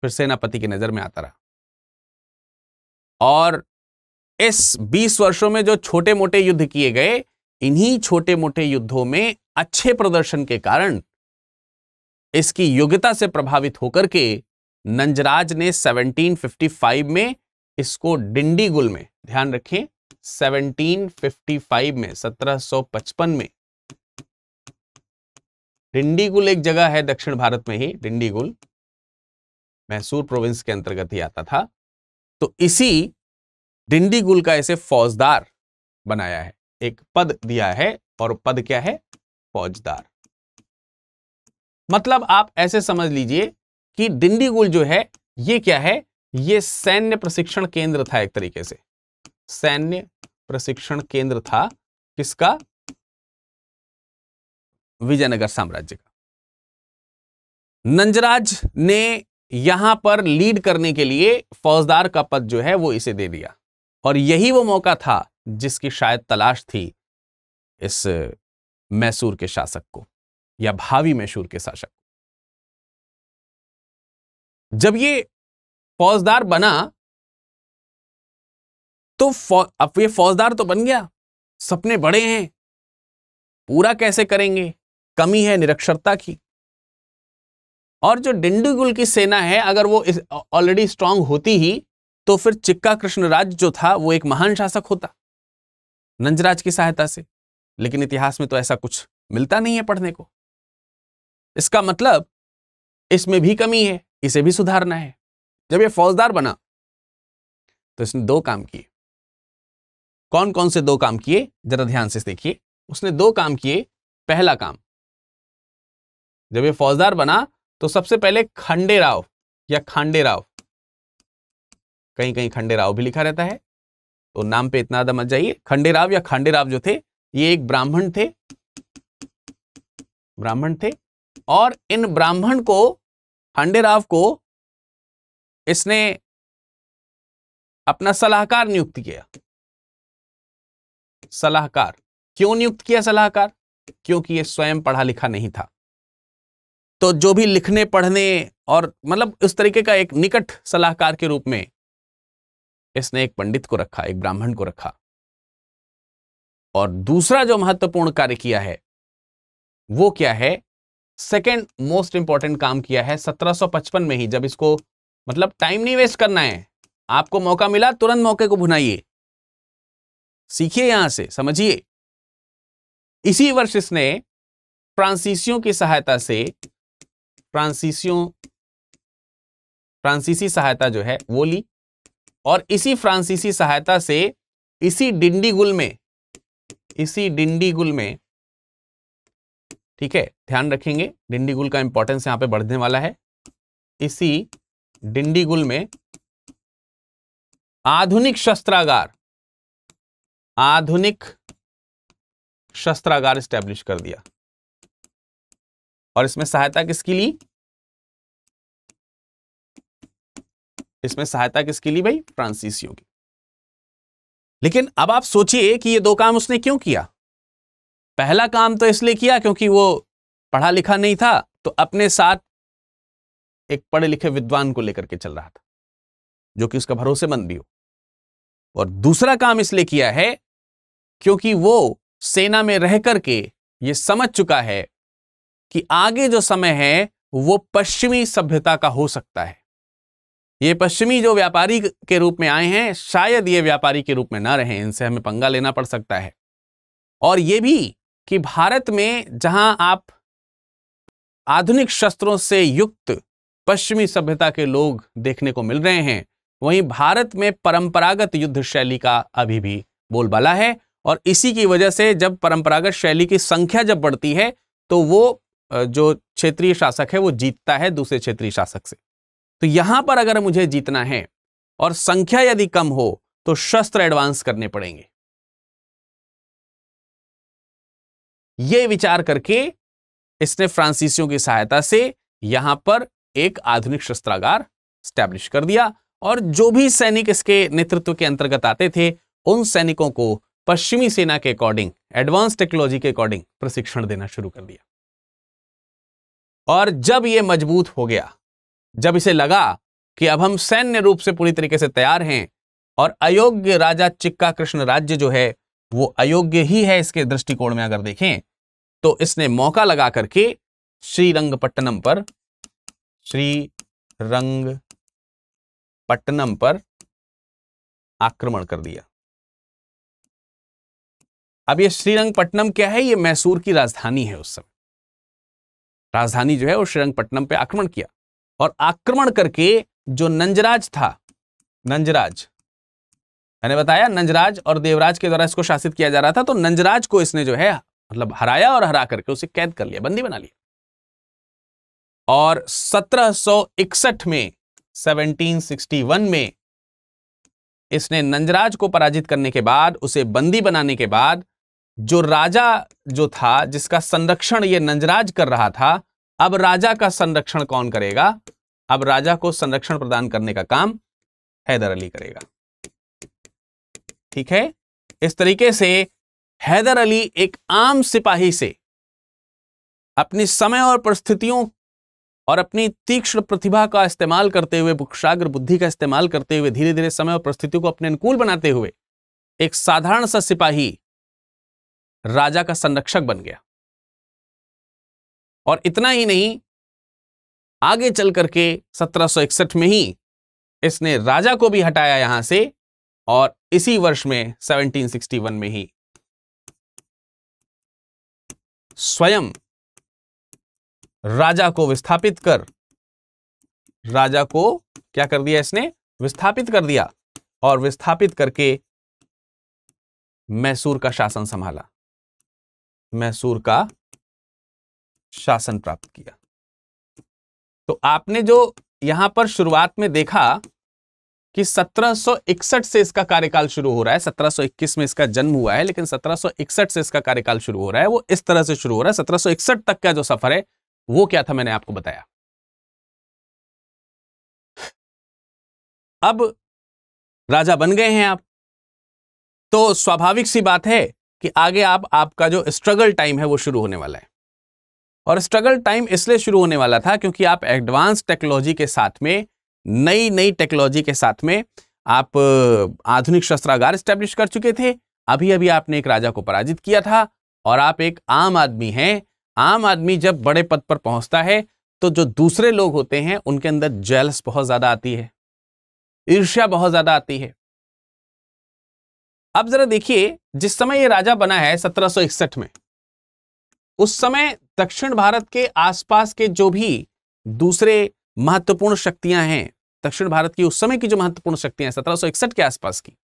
फिर सेनापति की नजर में आता रहा और इस 20 वर्षों में जो छोटे मोटे युद्ध किए गए इन्हीं छोटे मोटे युद्धों में अच्छे प्रदर्शन के कारण इसकी योग्यता से प्रभावित होकर के नंजराज ने 1755 में इसको डिंडीगुल में ध्यान रखें 1755 में 1755 में डिंडीगुल एक जगह है दक्षिण भारत में ही डिंडीगुल मैसूर प्रोविंस के अंतर्गत ही आता था तो इसी डिंडीगुल का ऐसे फौजदार बनाया है एक पद दिया है और पद क्या है फौजदार मतलब आप ऐसे समझ लीजिए कि डिंडीगुल जो है ये क्या है ये सैन्य प्रशिक्षण केंद्र था एक तरीके से सैन्य प्रशिक्षण केंद्र था किसका विजयनगर साम्राज्य का नंजराज ने यहां पर लीड करने के लिए फौजदार का पद जो है वो इसे दे दिया और यही वो मौका था जिसकी शायद तलाश थी इस मैसूर के शासक को या भावी मैसूर के शासक को जब ये फौजदार बना तो अब ये फौजदार तो बन गया सपने बड़े हैं पूरा कैसे करेंगे कमी है निरक्षरता की और जो डिंडीगुल की सेना है अगर वो ऑलरेडी स्ट्रांग होती ही तो फिर चिक्का कृष्ण राज जो था वो एक महान शासक होता नंजराज की सहायता से लेकिन इतिहास में तो ऐसा कुछ मिलता नहीं है पढ़ने को इसका मतलब इसमें भी कमी है इसे भी सुधारना है जब ये फौजदार बना तो इसने दो काम किए कौन कौन से दो काम किए जरा ध्यान से देखिए उसने दो काम किए पहला काम जब ये फौजदार बना तो सबसे पहले खंडे राव या खांडे राव कहीं कहीं खंडे राव भी लिखा रहता है तो नाम पे इतना आदा मत जाइए खंडे राव या खांडे राव जो थे ये एक ब्राह्मण थे ब्राह्मण थे और इन ब्राह्मण को खांडे राव को इसने अपना सलाहकार नियुक्त किया सलाहकार क्यों नियुक्त किया सलाहकार क्योंकि ये स्वयं पढ़ा लिखा नहीं था तो जो भी लिखने पढ़ने और मतलब उस तरीके का एक निकट सलाहकार के रूप में इसने एक पंडित को रखा एक ब्राह्मण को रखा और दूसरा जो महत्वपूर्ण कार्य किया है वो क्या है सेकेंड मोस्ट इंपॉर्टेंट काम किया है 1755 में ही जब इसको मतलब टाइम नहीं वेस्ट करना है आपको मौका मिला तुरंत मौके को भुनाइए सीखिए यहां से समझिए इसी वर्ष इसने फ्रांसीसियों की सहायता से फ्रांसीसियों फ्रांसीसी सहायता जो है वो ली और इसी फ्रांसीसी सहायता से इसी डिंडीगुल में इसी डिंडीगुल में ठीक है ध्यान रखेंगे डिंडीगुल का इंपॉर्टेंस यहां पे बढ़ने वाला है इसी डिंडीगुल में आधुनिक शस्त्रागार आधुनिक शस्त्रागार स्टैब्लिश कर दिया और इसमें सहायता किसकी ली इसमें सहायता किसकी ली भाई फ्रांसिसियो की लेकिन अब आप सोचिए कि ये दो काम उसने क्यों किया पहला काम तो इसलिए किया क्योंकि वो पढ़ा लिखा नहीं था तो अपने साथ एक पढ़े लिखे विद्वान को लेकर के चल रहा था जो कि उसका भरोसेमंद भी हो और दूसरा काम इसलिए किया है क्योंकि वो सेना में रह करके ये समझ चुका है कि आगे जो समय है वो पश्चिमी सभ्यता का हो सकता है ये पश्चिमी जो व्यापारी के रूप में आए हैं शायद ये व्यापारी के रूप में ना रहे इनसे हमें पंगा लेना पड़ सकता है और ये भी कि भारत में जहां आप आधुनिक शस्त्रों से युक्त पश्चिमी सभ्यता के लोग देखने को मिल रहे हैं वहीं भारत में परंपरागत युद्ध शैली का अभी भी बोलबाला है और इसी की वजह से जब परंपरागत शैली की संख्या जब बढ़ती है तो वो जो क्षेत्रीय शासक है वो जीतता है दूसरे क्षेत्रीय शासक से तो यहां पर अगर मुझे जीतना है और संख्या यदि कम हो तो शस्त्र एडवांस करने पड़ेंगे ये विचार करके इसने फ्रांसीसियों की सहायता से यहां पर एक आधुनिक शस्त्रागार स्टैब्लिश कर दिया और जो भी सैनिक इसके नेतृत्व के अंतर्गत आते थे उन सैनिकों को पश्चिमी सेना के अकॉर्डिंग एडवांस टेक्नोलॉजी के अकॉर्डिंग प्रशिक्षण देना शुरू कर दिया और जब ये मजबूत हो गया जब इसे लगा कि अब हम सैन्य रूप से पूरी तरीके से तैयार हैं और अयोग्य राजा चिक्का कृष्ण राज्य जो है वो अयोग्य ही है इसके दृष्टिकोण में अगर देखें तो इसने मौका लगा करके श्रीरंगपट्टनम पर श्री रंग पट्टनम पर आक्रमण कर दिया अब ये श्रीरंगपट्टनम क्या है ये मैसूर की राजधानी है उस समय राजधानी जो है वो श्रीरंगपट्टनम पे आक्रमण किया और आक्रमण करके जो नंजराज था नंजराज मैंने बताया नंजराज और देवराज के द्वारा इसको शासित किया जा रहा था तो नंजराज को इसने जो है मतलब हराया और हरा करके उसे कैद कर लिया बंदी बना लिया और 1761 में 1761 में इसने नंजराज को पराजित करने के बाद उसे बंदी बनाने के बाद जो राजा जो था जिसका संरक्षण ये नंजराज कर रहा था अब राजा का संरक्षण कौन करेगा अब राजा को संरक्षण प्रदान करने का काम हैदर अली करेगा ठीक है इस तरीके से हैदर अली एक आम सिपाही से अपनी समय और परिस्थितियों और अपनी तीक्ष्ण प्रतिभा का इस्तेमाल करते हुए बुक्षाग्र बुद्धि का इस्तेमाल करते हुए धीरे धीरे समय और परिस्थितियों को अपने अनुकूल बनाते हुए एक साधारण सा सिपाही राजा का संरक्षक बन गया और इतना ही नहीं आगे चल करके 1761 में ही इसने राजा को भी हटाया यहां से और इसी वर्ष में 1761 में ही स्वयं राजा को विस्थापित कर राजा को क्या कर दिया इसने विस्थापित कर दिया और विस्थापित करके मैसूर का शासन संभाला मैसूर का शासन प्राप्त किया तो आपने जो यहां पर शुरुआत में देखा कि 1761 से इसका कार्यकाल शुरू हो रहा है 1721 में इसका जन्म हुआ है लेकिन 1761 से इसका कार्यकाल शुरू हो रहा है वो इस तरह से शुरू हो रहा है 1761 तक का जो सफर है वो क्या था मैंने आपको बताया अब राजा बन गए हैं आप तो स्वाभाविक सी बात है कि आगे आप आपका जो स्ट्रगल टाइम है वो शुरू होने वाला है और स्ट्रगल टाइम इसलिए शुरू होने वाला था क्योंकि आप एडवांस टेक्नोलॉजी के साथ में नई नई टेक्नोलॉजी के साथ में आप आधुनिक शस्त्रागार स्टैब्लिश कर चुके थे अभी अभी आपने एक राजा को पराजित किया था और आप एक आम आदमी हैं आम आदमी जब बड़े पद पर पहुंचता है तो जो दूसरे लोग होते हैं उनके अंदर जेल्स बहुत ज़्यादा आती है ईर्ष्या बहुत ज़्यादा आती है अब जरा देखिए जिस समय ये राजा बना है 1761 में उस समय दक्षिण भारत के आसपास के जो भी दूसरे महत्वपूर्ण शक्तियां हैं दक्षिण भारत की उस समय की जो महत्वपूर्ण शक्तियां हैं सत्रह के आसपास की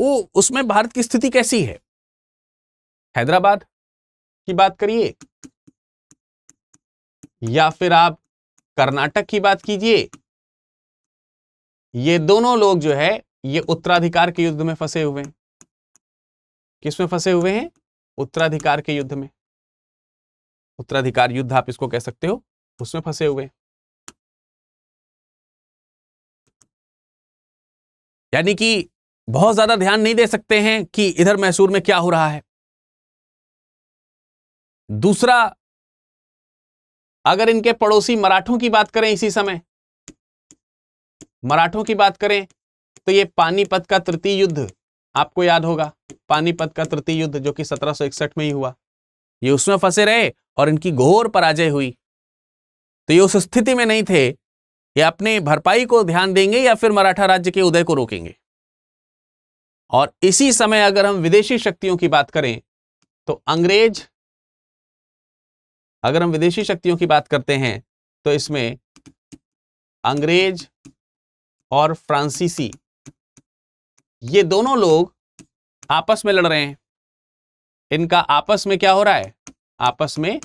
वो उसमें भारत की स्थिति कैसी है हैदराबाद की बात करिए या फिर आप कर्नाटक की बात कीजिए ये दोनों लोग जो है ये उत्तराधिकार के युद्ध में फंसे हुए हैं किस में फंसे हुए हैं उत्तराधिकार के युद्ध में उत्तराधिकार युद्ध आप इसको कह सकते हो उसमें फंसे हुए यानी कि बहुत ज्यादा ध्यान नहीं दे सकते हैं कि इधर मैसूर में क्या हो रहा है दूसरा अगर इनके पड़ोसी मराठों की बात करें इसी समय मराठों की बात करें तो ये पानीपत का तृतीय युद्ध आपको याद होगा पानीपत का तृतीय युद्ध जो कि 1761 में ही हुआ ये उसमें फंसे रहे और इनकी घोर पराजय हुई तो ये उस स्थिति में नहीं थे ये अपने भरपाई को ध्यान देंगे या फिर मराठा राज्य के उदय को रोकेंगे और इसी समय अगर हम विदेशी शक्तियों की बात करें तो अंग्रेज अगर हम विदेशी शक्तियों की बात करते हैं तो इसमें अंग्रेज और फ्रांसीसी ये दोनों लोग आपस में लड़ रहे हैं इनका आपस में क्या हो रहा है आपस में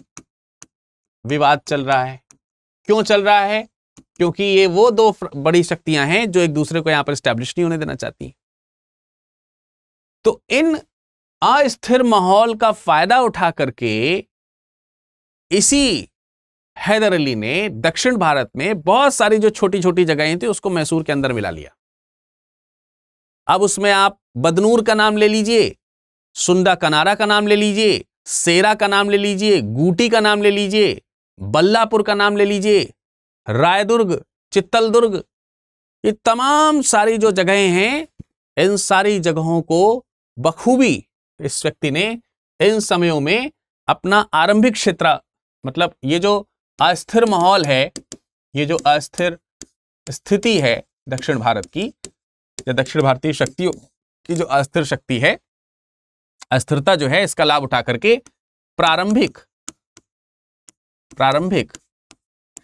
विवाद चल रहा है क्यों चल रहा है क्योंकि ये वो दो बड़ी शक्तियां हैं जो एक दूसरे को यहां पर स्टैब्लिश नहीं होने देना चाहती तो इन अस्थिर माहौल का फायदा उठा करके इसी हैदर अली ने दक्षिण भारत में बहुत सारी जो छोटी छोटी जगहें थी उसको मैसूर के अंदर मिला लिया अब उसमें आप बदनूर का नाम ले लीजिए सुंदा कनारा का नाम ले लीजिए सेरा का नाम ले लीजिए गूटी का नाम ले लीजिए बल्लापुर का नाम ले लीजिए रायदुर्ग चित्तल दुर्ग ये तमाम सारी जो जगहें हैं इन सारी जगहों को बखूबी इस व्यक्ति ने इन समयों में अपना आरंभिक क्षेत्र मतलब ये जो अस्थिर माहौल है ये जो अस्थिर स्थिति है दक्षिण भारत की या दक्षिण भारतीय शक्तियों की जो अस्थिर शक्ति है अस्थिरता जो है इसका लाभ उठा करके प्रारंभिक प्रारंभिक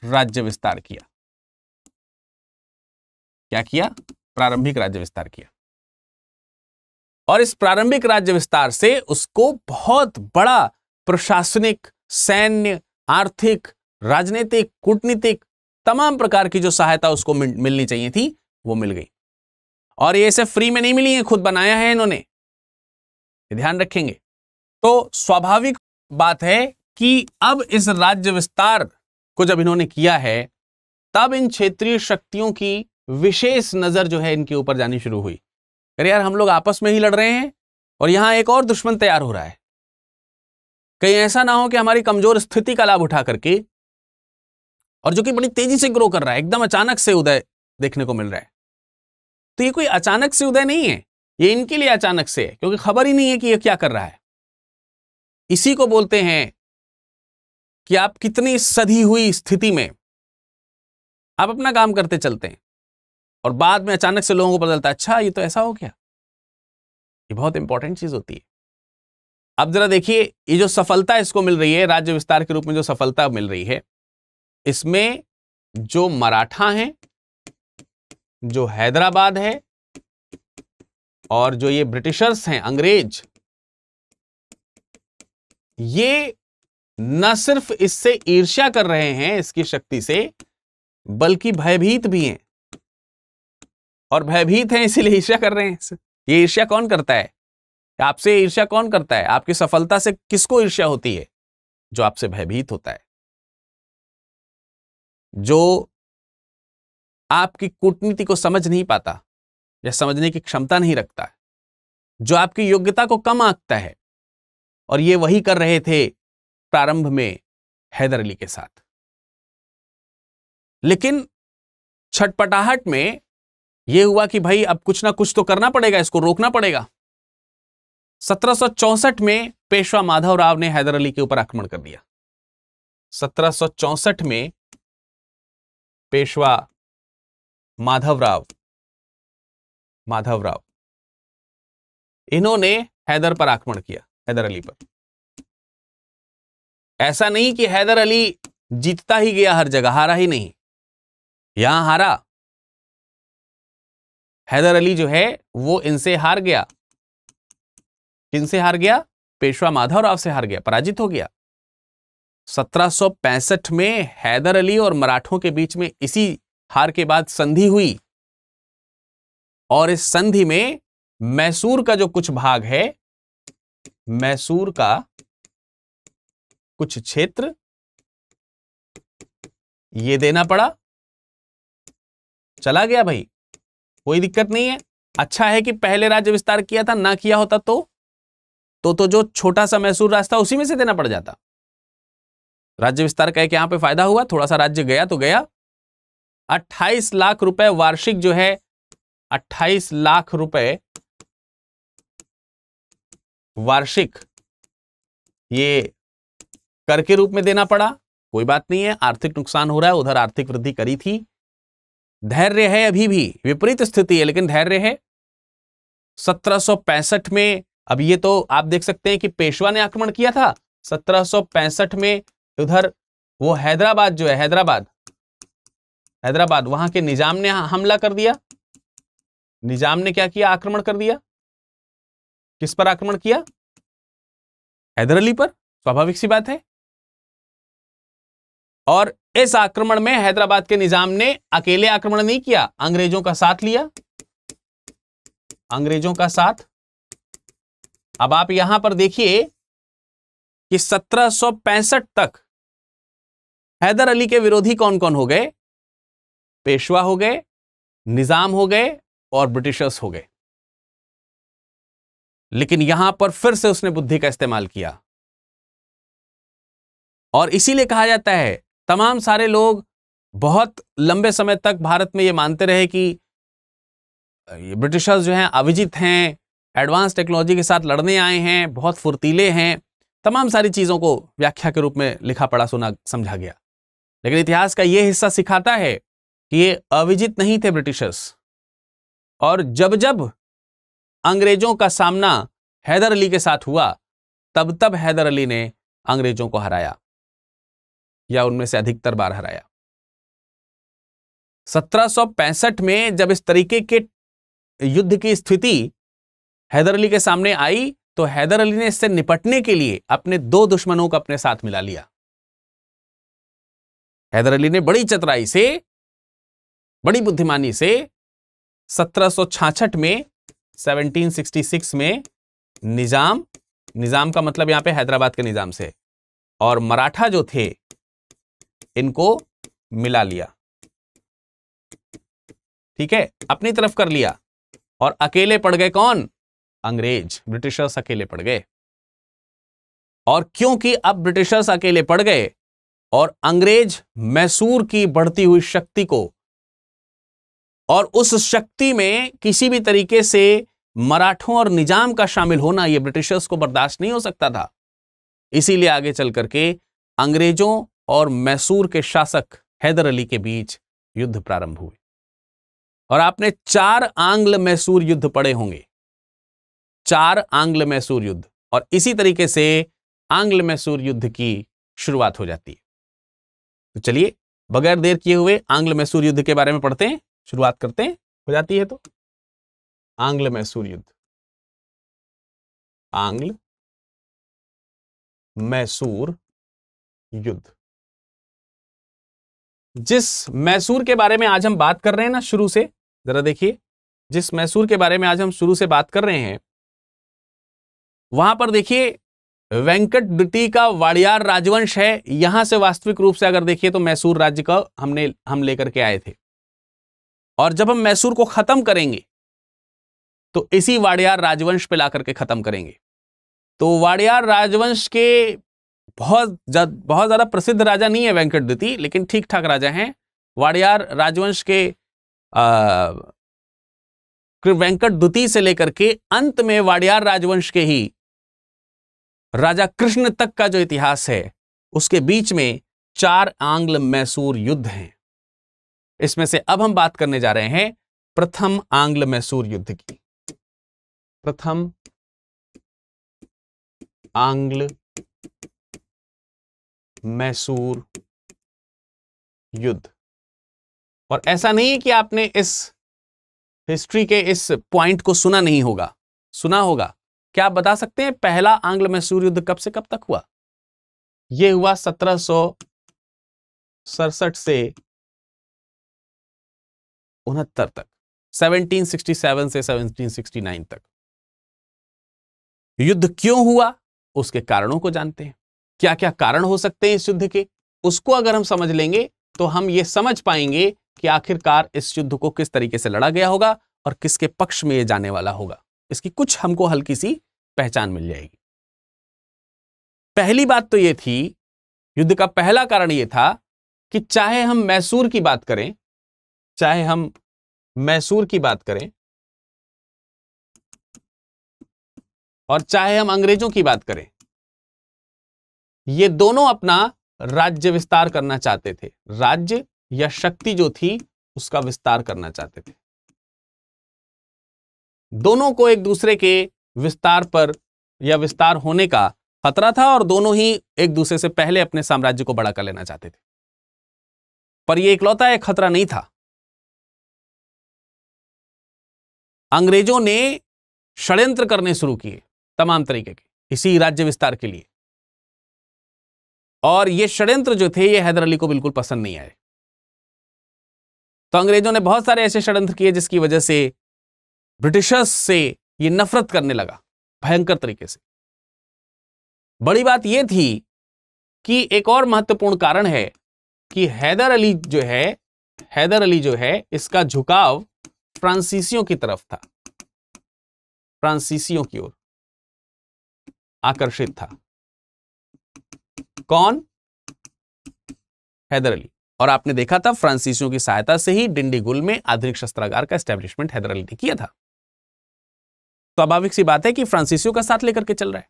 राज्य विस्तार किया क्या किया प्रारंभिक राज्य विस्तार किया और इस प्रारंभिक राज्य विस्तार से उसको बहुत बड़ा प्रशासनिक सैन्य आर्थिक राजनीतिक कूटनीतिक तमाम प्रकार की जो सहायता उसको मिलनी चाहिए थी वो मिल गई और ये सब फ्री में नहीं मिली है खुद बनाया है इन्होंने ध्यान रखेंगे तो स्वाभाविक बात है कि अब इस राज्य विस्तार को जब इन्होंने किया है तब इन क्षेत्रीय शक्तियों की विशेष नजर जो है इनके ऊपर जानी शुरू हुई अरे यार हम लोग आपस में ही लड़ रहे हैं और यहां एक और दुश्मन तैयार हो रहा है कहीं ऐसा ना हो कि हमारी कमजोर स्थिति का लाभ उठा करके और जो कि बड़ी तेजी से ग्रो कर रहा है एकदम अचानक से उदय देखने को मिल रहा है तो ये कोई अचानक से उदय नहीं है ये इनके लिए अचानक से है क्योंकि खबर ही नहीं है कि ये क्या कर रहा है इसी को बोलते हैं कि आप कितनी सधी हुई स्थिति में आप अपना काम करते चलते हैं और बाद में अचानक से लोगों को पता चलता है अच्छा ये तो ऐसा हो गया ये बहुत इंपॉर्टेंट चीज होती है अब जरा देखिए ये जो सफलता इसको मिल रही है राज्य विस्तार के रूप में जो सफलता मिल रही है इसमें जो मराठा हैं जो हैदराबाद है और जो ये ब्रिटिशर्स हैं अंग्रेज ये न सिर्फ इससे ईर्ष्या कर रहे हैं इसकी शक्ति से बल्कि भयभीत भी हैं और भयभीत हैं इसीलिए ईर्ष्या कर रहे हैं ये ईर्ष्या कौन करता है आपसे ईर्ष्या कौन करता है आपकी सफलता से किसको ईर्ष्या होती है जो आपसे भयभीत होता है जो आपकी कूटनीति को समझ नहीं पाता या समझने की क्षमता नहीं रखता जो आपकी योग्यता को कम आंकता है और ये वही कर रहे थे प्रारंभ में हैदर अली के साथ लेकिन छटपटाहट में यह हुआ कि भाई अब कुछ ना कुछ तो करना पड़ेगा इसको रोकना पड़ेगा 1764 में पेशवा माधव राव ने हैदर अली के ऊपर आक्रमण कर दिया 1764 में पेशवा माधवराव माधवराव इन्होंने हैदर पर आक्रमण किया हैदर अली पर ऐसा नहीं कि हैदर अली जीतता ही गया हर जगह हारा ही नहीं यहां हारा हैदर अली जो है वो इनसे हार गया किनसे हार गया पेशवा माधवराव से हार गया पराजित हो गया 1765 में हैदर अली और मराठों के बीच में इसी हार के बाद संधि हुई और इस संधि में मैसूर का जो कुछ भाग है मैसूर का कुछ क्षेत्र ये देना पड़ा चला गया भाई कोई दिक्कत नहीं है अच्छा है कि पहले राज्य विस्तार किया था ना किया होता तो तो तो जो छोटा सा मैसूर रास्ता उसी में से देना पड़ जाता राज्य विस्तार कह के यहां पे फायदा हुआ थोड़ा सा राज्य गया तो गया अट्ठाईस लाख रुपए वार्षिक जो है अट्ठाईस लाख रुपए वार्षिक ये कर के रूप में देना पड़ा कोई बात नहीं है आर्थिक नुकसान हो रहा है उधर आर्थिक वृद्धि करी थी धैर्य है अभी भी विपरीत स्थिति है लेकिन धैर्य है सत्रह में अब ये तो आप देख सकते हैं कि पेशवा ने आक्रमण किया था सत्रह में उधर वो हैदराबाद जो है हैदराबाद हैदराबाद वहां के निजाम ने हमला कर दिया निजाम ने क्या किया आक्रमण कर दिया किस पर आक्रमण किया हैदर अली पर स्वाभाविक सी बात है और इस आक्रमण में हैदराबाद के निजाम ने अकेले आक्रमण नहीं किया अंग्रेजों का साथ लिया अंग्रेजों का साथ अब आप यहां पर देखिए कि 1765 तक हैदर अली के विरोधी कौन कौन हो गए पेशवा हो गए निज़ाम हो गए और ब्रिटिशर्स हो गए लेकिन यहां पर फिर से उसने बुद्धि का इस्तेमाल किया और इसीलिए कहा जाता है तमाम सारे लोग बहुत लंबे समय तक भारत में ये मानते रहे कि ये ब्रिटिशर्स जो हैं अविजित हैं एडवांस टेक्नोलॉजी के साथ लड़ने आए हैं बहुत फुर्तीले हैं तमाम सारी चीज़ों को व्याख्या के रूप में लिखा पढ़ा सुना समझा गया लेकिन इतिहास का ये हिस्सा सिखाता है कि ये अविजित नहीं थे ब्रिटिशर्स और जब जब अंग्रेजों का सामना हैदर अली के साथ हुआ तब तब हैदर अली ने अंग्रेजों को हराया या उनमें से अधिकतर बार हराया 1765 में जब इस तरीके के युद्ध की स्थिति हैदर अली के सामने आई तो हैदर अली ने इससे निपटने के लिए अपने दो दुश्मनों को अपने साथ मिला लिया हैदर अली ने बड़ी चतराई से बड़ी बुद्धिमानी से सत्रह में 1766 में निजाम निजाम का मतलब यहां पे हैदराबाद के निजाम से और मराठा जो थे इनको मिला लिया ठीक है अपनी तरफ कर लिया और अकेले पड़ गए कौन अंग्रेज ब्रिटिशर्स अकेले पड़ गए और क्योंकि अब ब्रिटिशर्स अकेले पड़ गए और अंग्रेज मैसूर की बढ़ती हुई शक्ति को और उस शक्ति में किसी भी तरीके से मराठों और निजाम का शामिल होना ये ब्रिटिशर्स को बर्दाश्त नहीं हो सकता था इसीलिए आगे चल करके अंग्रेजों और मैसूर के शासक हैदर अली के बीच युद्ध प्रारंभ हुए और आपने चार आंग्ल मैसूर युद्ध पढ़े होंगे चार आंग्ल मैसूर युद्ध और इसी तरीके से आंग्ल मैसूर युद्ध की शुरुआत हो जाती है तो चलिए बगैर देर किए हुए आंग्ल मैसूर युद्ध के बारे में पढ़ते हैं शुरुआत करते हैं हो जाती है तो आंग्ल मैसूर युद्ध आंग्ल मैसूर युद्ध जिस मैसूर के बारे में आज हम बात कर रहे हैं ना शुरू से जरा देखिए जिस मैसूर के बारे में आज हम शुरू से बात कर रहे हैं वहां पर देखिए वेंकट द्वितीय का वाड़ियार राजवंश है यहां से वास्तविक रूप से अगर देखिए तो मैसूर राज्य का हमने हम लेकर के आए थे और जब हम मैसूर को ख़त्म करेंगे तो इसी वाड़ियार राजवंश पे ला करके ख़त्म करेंगे तो वाड़ियार राजवंश के बहुत जा, बहुत ज़्यादा प्रसिद्ध राजा नहीं है वेंकट द्वितीय लेकिन ठीक ठाक राजा हैं वाड़ियार राजवंश के वेंकट द्वितीय से लेकर के अंत में वाड़ियार राजवंश के ही राजा कृष्ण तक का जो इतिहास है उसके बीच में चार आंग्ल मैसूर युद्ध हैं इसमें से अब हम बात करने जा रहे हैं प्रथम आंग्ल मैसूर युद्ध की प्रथम आंग्ल मैसूर युद्ध और ऐसा नहीं है कि आपने इस हिस्ट्री के इस पॉइंट को सुना नहीं होगा सुना होगा क्या आप बता सकते हैं पहला आंग्ल मैसूर युद्ध कब से कब तक हुआ यह हुआ सत्रह सौ सड़सठ से तक 1767 से 1769 तक युद्ध क्यों हुआ उसके कारणों को जानते हैं क्या क्या कारण हो सकते हैं इस युद्ध के उसको अगर हम समझ लेंगे तो हम ये समझ पाएंगे कि आखिरकार इस युद्ध को किस तरीके से लड़ा गया होगा और किसके पक्ष में ये जाने वाला होगा इसकी कुछ हमको हल्की सी पहचान मिल जाएगी पहली बात तो ये थी युद्ध का पहला कारण ये था कि चाहे हम मैसूर की बात करें चाहे हम मैसूर की बात करें और चाहे हम अंग्रेजों की बात करें ये दोनों अपना राज्य विस्तार करना चाहते थे राज्य या शक्ति जो थी उसका विस्तार करना चाहते थे दोनों को एक दूसरे के विस्तार पर या विस्तार होने का खतरा था और दोनों ही एक दूसरे से पहले अपने साम्राज्य को बड़ा कर लेना चाहते थे पर यह इकलौता एक खतरा नहीं था अंग्रेजों ने षड्यंत्र करने शुरू किए तमाम तरीके के इसी राज्य विस्तार के लिए और ये षड्यंत्र जो थे ये हैदर अली को बिल्कुल पसंद नहीं आए तो अंग्रेजों ने बहुत सारे ऐसे षड्यंत्र किए जिसकी वजह से ब्रिटिशर्स से ये नफरत करने लगा भयंकर तरीके से बड़ी बात यह थी कि एक और महत्वपूर्ण कारण है कि हैदर अली जो है हैदर अली जो है इसका झुकाव फ्रांसीसियों की तरफ था फ्रांसीसियों की ओर आकर्षित था कौन हैदर अली और आपने देखा था फ्रांसीसियों की सहायता से ही डिंडीगुल में आधुनिक शस्त्रागार का स्टैब्लिशमेंट हैदर अली ने किया था स्वाभाविक सी बात है कि फ्रांसीसियों का साथ लेकर के चल रहा है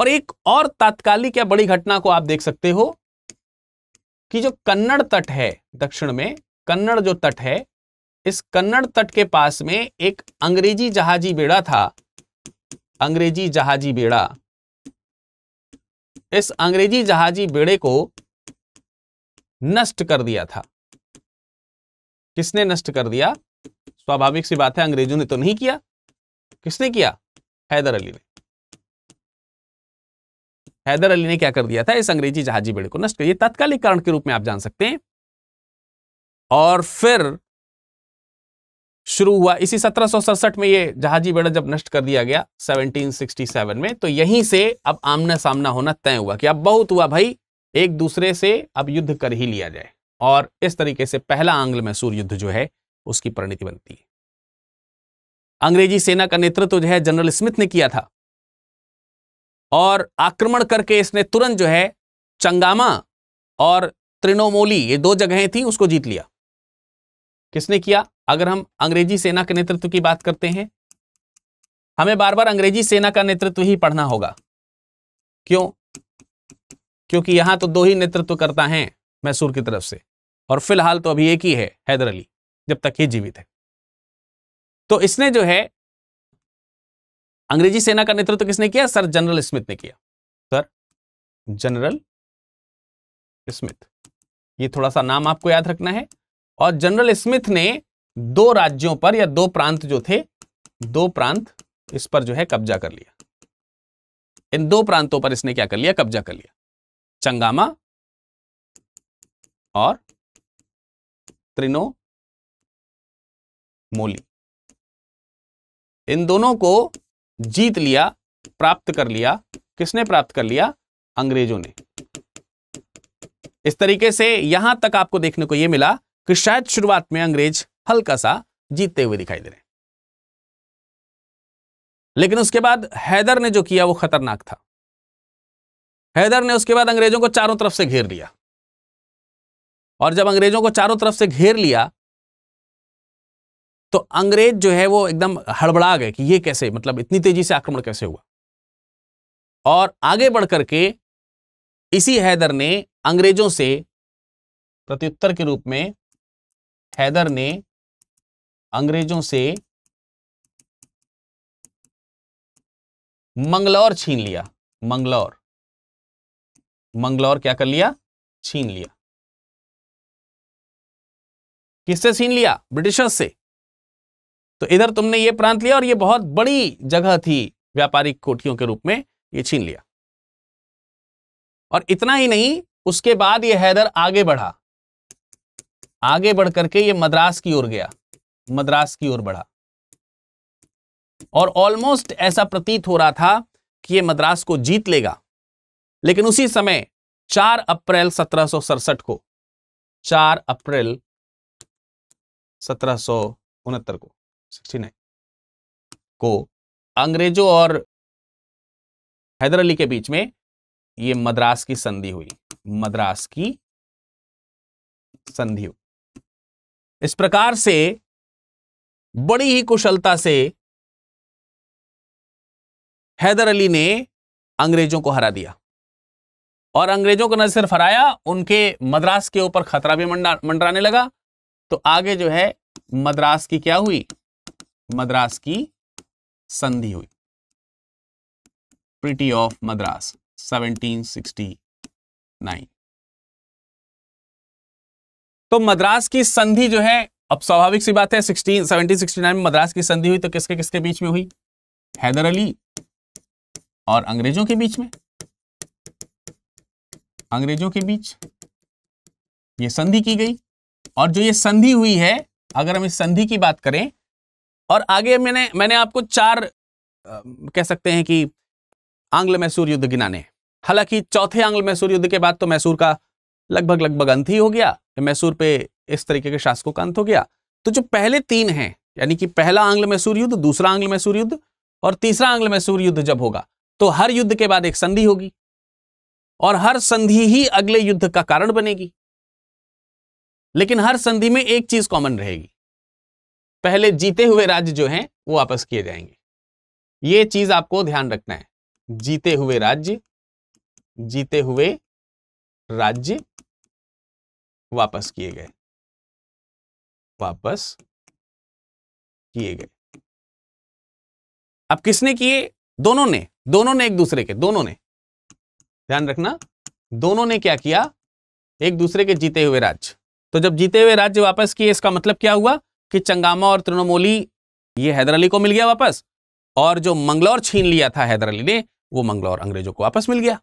और एक और तात्कालिक या बड़ी घटना को आप देख सकते हो कि जो कन्नड़ तट है दक्षिण में कन्नड़ जो तट है इस कन्नड़ तट के पास में एक अंग्रेजी जहाजी बेड़ा था अंग्रेजी जहाजी बेड़ा इस अंग्रेजी जहाजी बेड़े को नष्ट कर दिया था किसने नष्ट कर दिया स्वाभाविक सी बात है अंग्रेजों ने तो नहीं किया किसने किया हैदर अली ने हैदर अली ने क्या कर दिया था इस अंग्रेजी जहाजी बेड़े को नष्ट कर ये कारण के रूप में आप जान सकते हैं और फिर शुरू हुआ इसी सत्रह में ये जहाजी बेड़ा जब नष्ट कर दिया गया 1767 में तो यहीं से अब आमना सामना होना तय हुआ कि अब बहुत हुआ भाई एक दूसरे से अब युद्ध कर ही लिया जाए और इस तरीके से पहला आंग्ल मैसूर युद्ध जो है उसकी परिणति बनती है अंग्रेजी सेना का नेतृत्व जो है जनरल स्मिथ ने किया था और आक्रमण करके इसने तुरंत जो है चंगामा और त्रिनोमोली ये दो जगहें थी उसको जीत लिया किसने किया अगर हम अंग्रेजी सेना के नेतृत्व की बात करते हैं हमें बार बार अंग्रेजी सेना का नेतृत्व ही पढ़ना होगा क्यों क्योंकि यहां तो दो ही नेतृत्व करता है मैसूर की तरफ से और फिलहाल तो अभी एक ही है हैदर अली जब तक ही जीवित है तो इसने जो है अंग्रेजी सेना का नेतृत्व तो किसने किया सर जनरल स्मिथ ने किया सर जनरल स्मिथ ये थोड़ा सा नाम आपको याद रखना है और जनरल स्मिथ ने दो राज्यों पर या दो प्रांत जो थे दो प्रांत इस पर जो है कब्जा कर लिया इन दो प्रांतों पर इसने क्या कर लिया कब्जा कर लिया चंगामा और त्रिनो मोली इन दोनों को जीत लिया प्राप्त कर लिया किसने प्राप्त कर लिया अंग्रेजों ने इस तरीके से यहां तक आपको देखने को यह मिला कि शायद शुरुआत में अंग्रेज हल्का सा जीतते हुए दिखाई दे रहे लेकिन उसके बाद हैदर ने जो किया वो खतरनाक था हैदर ने उसके बाद अंग्रेजों को चारों तरफ से घेर लिया और जब अंग्रेजों को चारों तरफ से घेर लिया तो अंग्रेज जो है वो एकदम हड़बड़ा गए कि ये कैसे मतलब इतनी तेजी से आक्रमण कैसे हुआ और आगे बढ़ करके इसी हैदर ने अंग्रेजों से प्रत्युत्तर के रूप में हैदर ने अंग्रेजों से मंगलौर छीन लिया मंगलौर मंगलौर क्या कर लिया छीन लिया किससे छीन लिया ब्रिटिशर्स से तो इधर तुमने ये प्रांत लिया और ये बहुत बड़ी जगह थी व्यापारिक कोठियों के रूप में ये छीन लिया और इतना ही नहीं उसके बाद ये हैदर आगे बढ़ा आगे बढ़ करके ये मद्रास की ओर गया मद्रास की ओर बढ़ा और ऑलमोस्ट ऐसा प्रतीत हो रहा था कि ये मद्रास को जीत लेगा लेकिन उसी समय 4 अप्रैल सत्रह को 4 अप्रैल सत्रह को 69 को अंग्रेजों और हैदर अली के बीच में ये मद्रास की संधि हुई मद्रास की संधि हुई इस प्रकार से बड़ी ही कुशलता से हैदर अली ने अंग्रेजों को हरा दिया और अंग्रेजों को न सिर्फ हराया उनके मद्रास के ऊपर खतरा भी मंडराने लगा तो आगे जो है मद्रास की क्या हुई मद्रास की संधि हुई प्रिटी ऑफ मद्रास 1769 तो मद्रास की संधि जो है अब स्वाभाविक सी बात है सिक्सटीन सेवनटीन सिक्सटी नाइन में मद्रास की संधि हुई तो किसके किसके बीच में हुई हैदर अली और अंग्रेजों के बीच में अंग्रेजों के बीच ये संधि की गई और जो ये संधि हुई है अगर हम इस संधि की बात करें और आगे मैंने मैंने आपको चार आ, कह सकते हैं कि आंग्ल मैसूर युद्ध गिनाने हालांकि चौथे आंग्ल मैसूर युद्ध के बाद तो मैसूर का लगभग लगभग अंत ही हो गया मैसूर पे इस तरीके के शासकों का अंत हो गया तो जो पहले तीन हैं यानी कि पहला आंग्ल मैसूर युद्ध दूसरा आंग्ल मैसूर युद्ध और तीसरा आंग्ल मैसूर युद्ध जब होगा तो हर युद्ध के बाद एक संधि होगी और हर संधि ही अगले युद्ध का कारण बनेगी लेकिन हर संधि में एक चीज कॉमन रहेगी पहले जीते हुए राज्य जो हैं वो वापस किए जाएंगे ये चीज आपको ध्यान रखना है जीते हुए राज्य जीते हुए राज्य वापस किए गए वापस किए गए अब किसने किए दोनों ने दोनों ने एक दूसरे के दोनों ने ध्यान रखना दोनों ने क्या किया एक दूसरे के जीते हुए राज्य तो जब जीते हुए राज्य वापस किए इसका मतलब क्या हुआ कि चंगामा और तृणमूली ये हैदर अली को मिल गया वापस और जो मंगलौर छीन लिया था हैदर अली ने वो मंगलौर अंग्रेजों को वापस मिल गया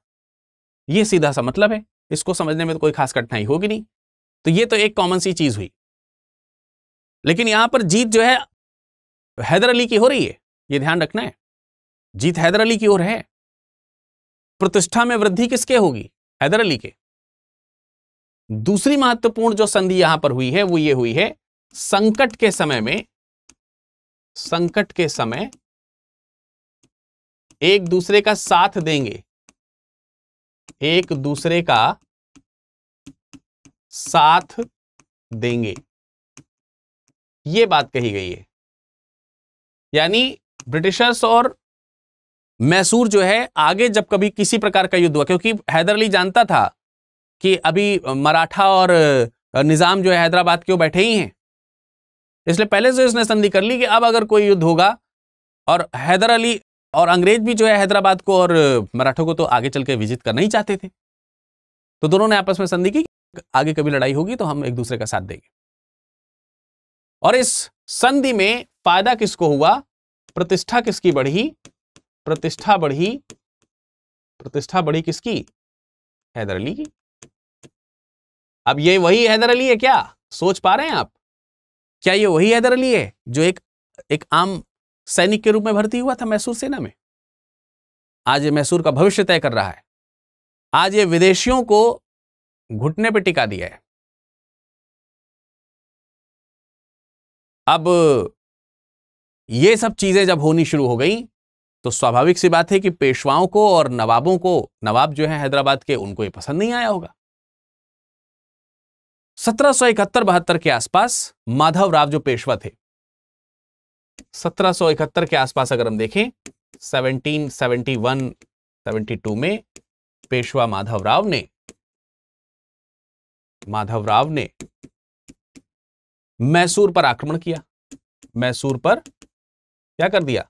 ये सीधा सा मतलब है इसको समझने में तो कोई खास कठिनाई होगी नहीं तो ये तो एक कॉमन सी चीज हुई लेकिन यहां पर जीत जो है हैदर अली की हो रही है ये ध्यान रखना है जीत हैदर अली की ओर है प्रतिष्ठा में वृद्धि किसके होगी हैदर अली के दूसरी महत्वपूर्ण जो संधि यहां पर हुई है वो ये हुई है संकट के समय में संकट के समय एक दूसरे का साथ देंगे एक दूसरे का साथ देंगे ये बात कही गई है यानी ब्रिटिशर्स और मैसूर जो है आगे जब कभी किसी प्रकार का युद्ध हुआ क्योंकि हैदर अली जानता था कि अभी मराठा और निज़ाम जो है हैदराबाद के वो बैठे ही हैं इसलिए पहले से इसने संधि कर ली कि अब अगर कोई युद्ध होगा और हैदर अली और अंग्रेज भी जो है हैदराबाद को और मराठों को तो आगे चल के विजिट करना ही चाहते थे तो दोनों ने आपस में संधि की आगे कभी लड़ाई होगी तो हम एक दूसरे का साथ देंगे और इस संधि में फायदा किसको हुआ प्रतिष्ठा किसकी बढ़ी प्रतिष्ठा बढ़ी प्रतिष्ठा बढ़ी किसकी हैदर अली की अब ये वही हैदर अली है क्या सोच पा रहे हैं आप क्या ये वही हैदर अली है जो एक एक आम सैनिक के रूप में भर्ती हुआ था मैसूर सेना में आज ये मैसूर का भविष्य तय कर रहा है आज ये विदेशियों को घुटने पे टिका दिया है अब ये सब चीजें जब होनी शुरू हो गई तो स्वाभाविक सी बात है कि पेशवाओं को और नवाबों को नवाब जो है हैदराबाद के उनको ये पसंद नहीं आया होगा सत्रह सौ इकहत्तर बहत्तर के आसपास माधव राव जो पेशवा थे सत्रह सौ इकहत्तर के आसपास अगर हम देखें सेवनटीन सेवेंटी वन टू में पेशवा माधव राव ने माधवराव ने मैसूर पर आक्रमण किया मैसूर पर क्या कर दिया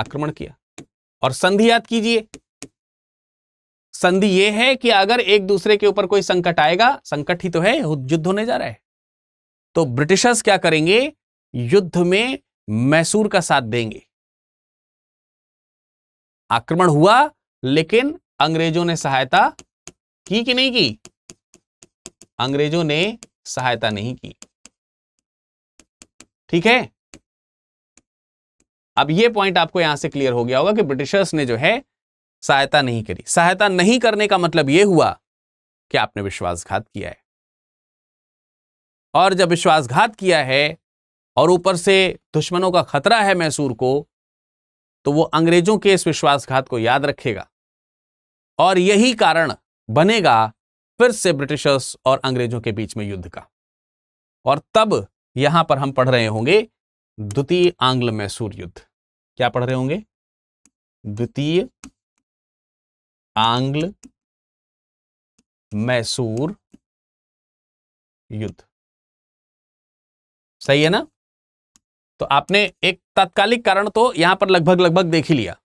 आक्रमण किया और संधि याद कीजिए संधि यह है कि अगर एक दूसरे के ऊपर कोई संकट आएगा संकट ही तो है युद्ध होने जा रहा है तो ब्रिटिशर्स क्या करेंगे युद्ध में मैसूर का साथ देंगे आक्रमण हुआ लेकिन अंग्रेजों ने सहायता की कि नहीं की अंग्रेजों ने सहायता नहीं की ठीक है अब यह पॉइंट आपको यहां से क्लियर हो गया होगा कि ब्रिटिशर्स ने जो है सहायता नहीं करी सहायता नहीं करने का मतलब यह हुआ कि आपने विश्वासघात किया है और जब विश्वासघात किया है और ऊपर से दुश्मनों का खतरा है मैसूर को तो वो अंग्रेजों के इस विश्वासघात को याद रखेगा और यही कारण बनेगा फिर से ब्रिटिशर्स और अंग्रेजों के बीच में युद्ध का और तब यहां पर हम पढ़ रहे होंगे द्वितीय आंग्ल मैसूर युद्ध क्या पढ़ रहे होंगे द्वितीय आंग्ल मैसूर युद्ध सही है ना तो आपने एक तात्कालिक कारण तो यहां पर लगभग लगभग देख ही लिया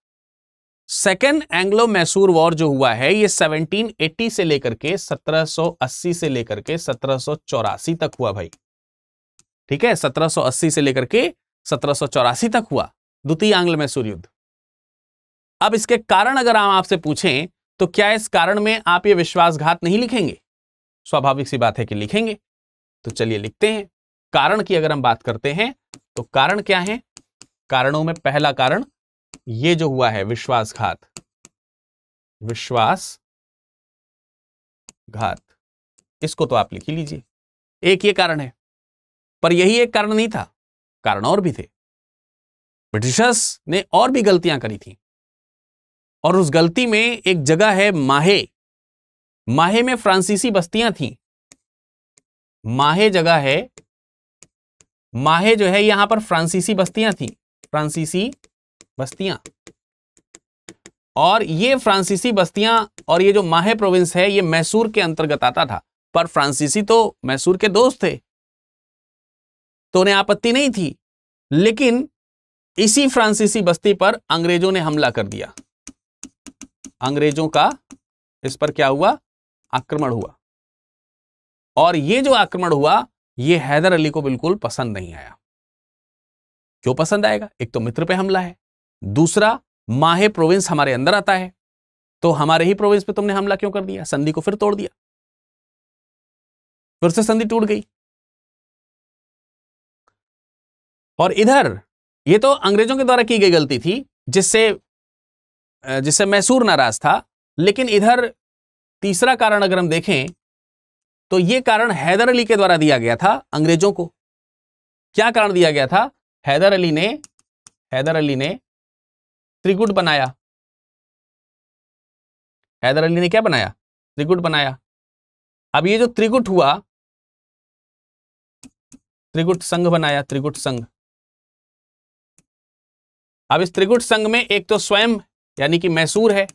सेकेंड एंग्लो मैसूर वॉर जो हुआ है ये 1780 से लेकर के 1780 से लेकर के सत्रह तक हुआ भाई ठीक है 1780 से लेकर के सत्रह तक हुआ द्वितीय आंग्ल मैसूर युद्ध अब इसके कारण अगर हम आपसे पूछें तो क्या इस कारण में आप ये विश्वासघात नहीं लिखेंगे स्वाभाविक सी बात है कि लिखेंगे तो चलिए लिखते हैं कारण की अगर हम बात करते हैं तो कारण क्या है कारणों में पहला कारण ये जो हुआ है विश्वासघात विश्वास घात इसको तो आप लिख ही लीजिए एक ये कारण है पर यही एक कारण नहीं था कारण और भी थे ब्रिटिशर्स ने और भी गलतियां करी थी और उस गलती में एक जगह है माहे माहे में फ्रांसीसी बस्तियां थी माहे जगह है माहे जो है यहां पर फ्रांसीसी बस्तियां थी फ्रांसीसी बस्तियां और ये फ्रांसीसी बस्तियां और ये जो माहे प्रोविंस है ये मैसूर के अंतर्गत आता था पर फ्रांसीसी तो मैसूर के दोस्त थे तो उन्हें आपत्ति नहीं थी लेकिन इसी फ्रांसीसी बस्ती पर अंग्रेजों ने हमला कर दिया अंग्रेजों का इस पर क्या हुआ आक्रमण हुआ और ये जो आक्रमण हुआ ये हैदर अली को बिल्कुल पसंद नहीं आया क्यों पसंद आएगा एक तो मित्र पे हमला है दूसरा माहे प्रोविंस हमारे अंदर आता है तो हमारे ही प्रोविंस पे तुमने हमला क्यों कर दिया संधि को फिर तोड़ दिया फिर से संधि टूट गई और इधर ये तो अंग्रेजों के द्वारा की गई गलती थी जिससे जिससे मैसूर नाराज था लेकिन इधर तीसरा कारण अगर हम देखें तो ये कारण हैदर अली के द्वारा दिया गया था अंग्रेजों को क्या कारण दिया गया था हैदर अली ने हैदर अली ने त्रिकुट बनाया हैदर अली ने क्या बनाया त्रिकुट बनाया अब ये जो त्रिकुट हुआ त्रिकुट संघ बनाया त्रिकुट संघ अब इस त्रिकुट संघ में एक तो स्वयं यानी कि मैसूर है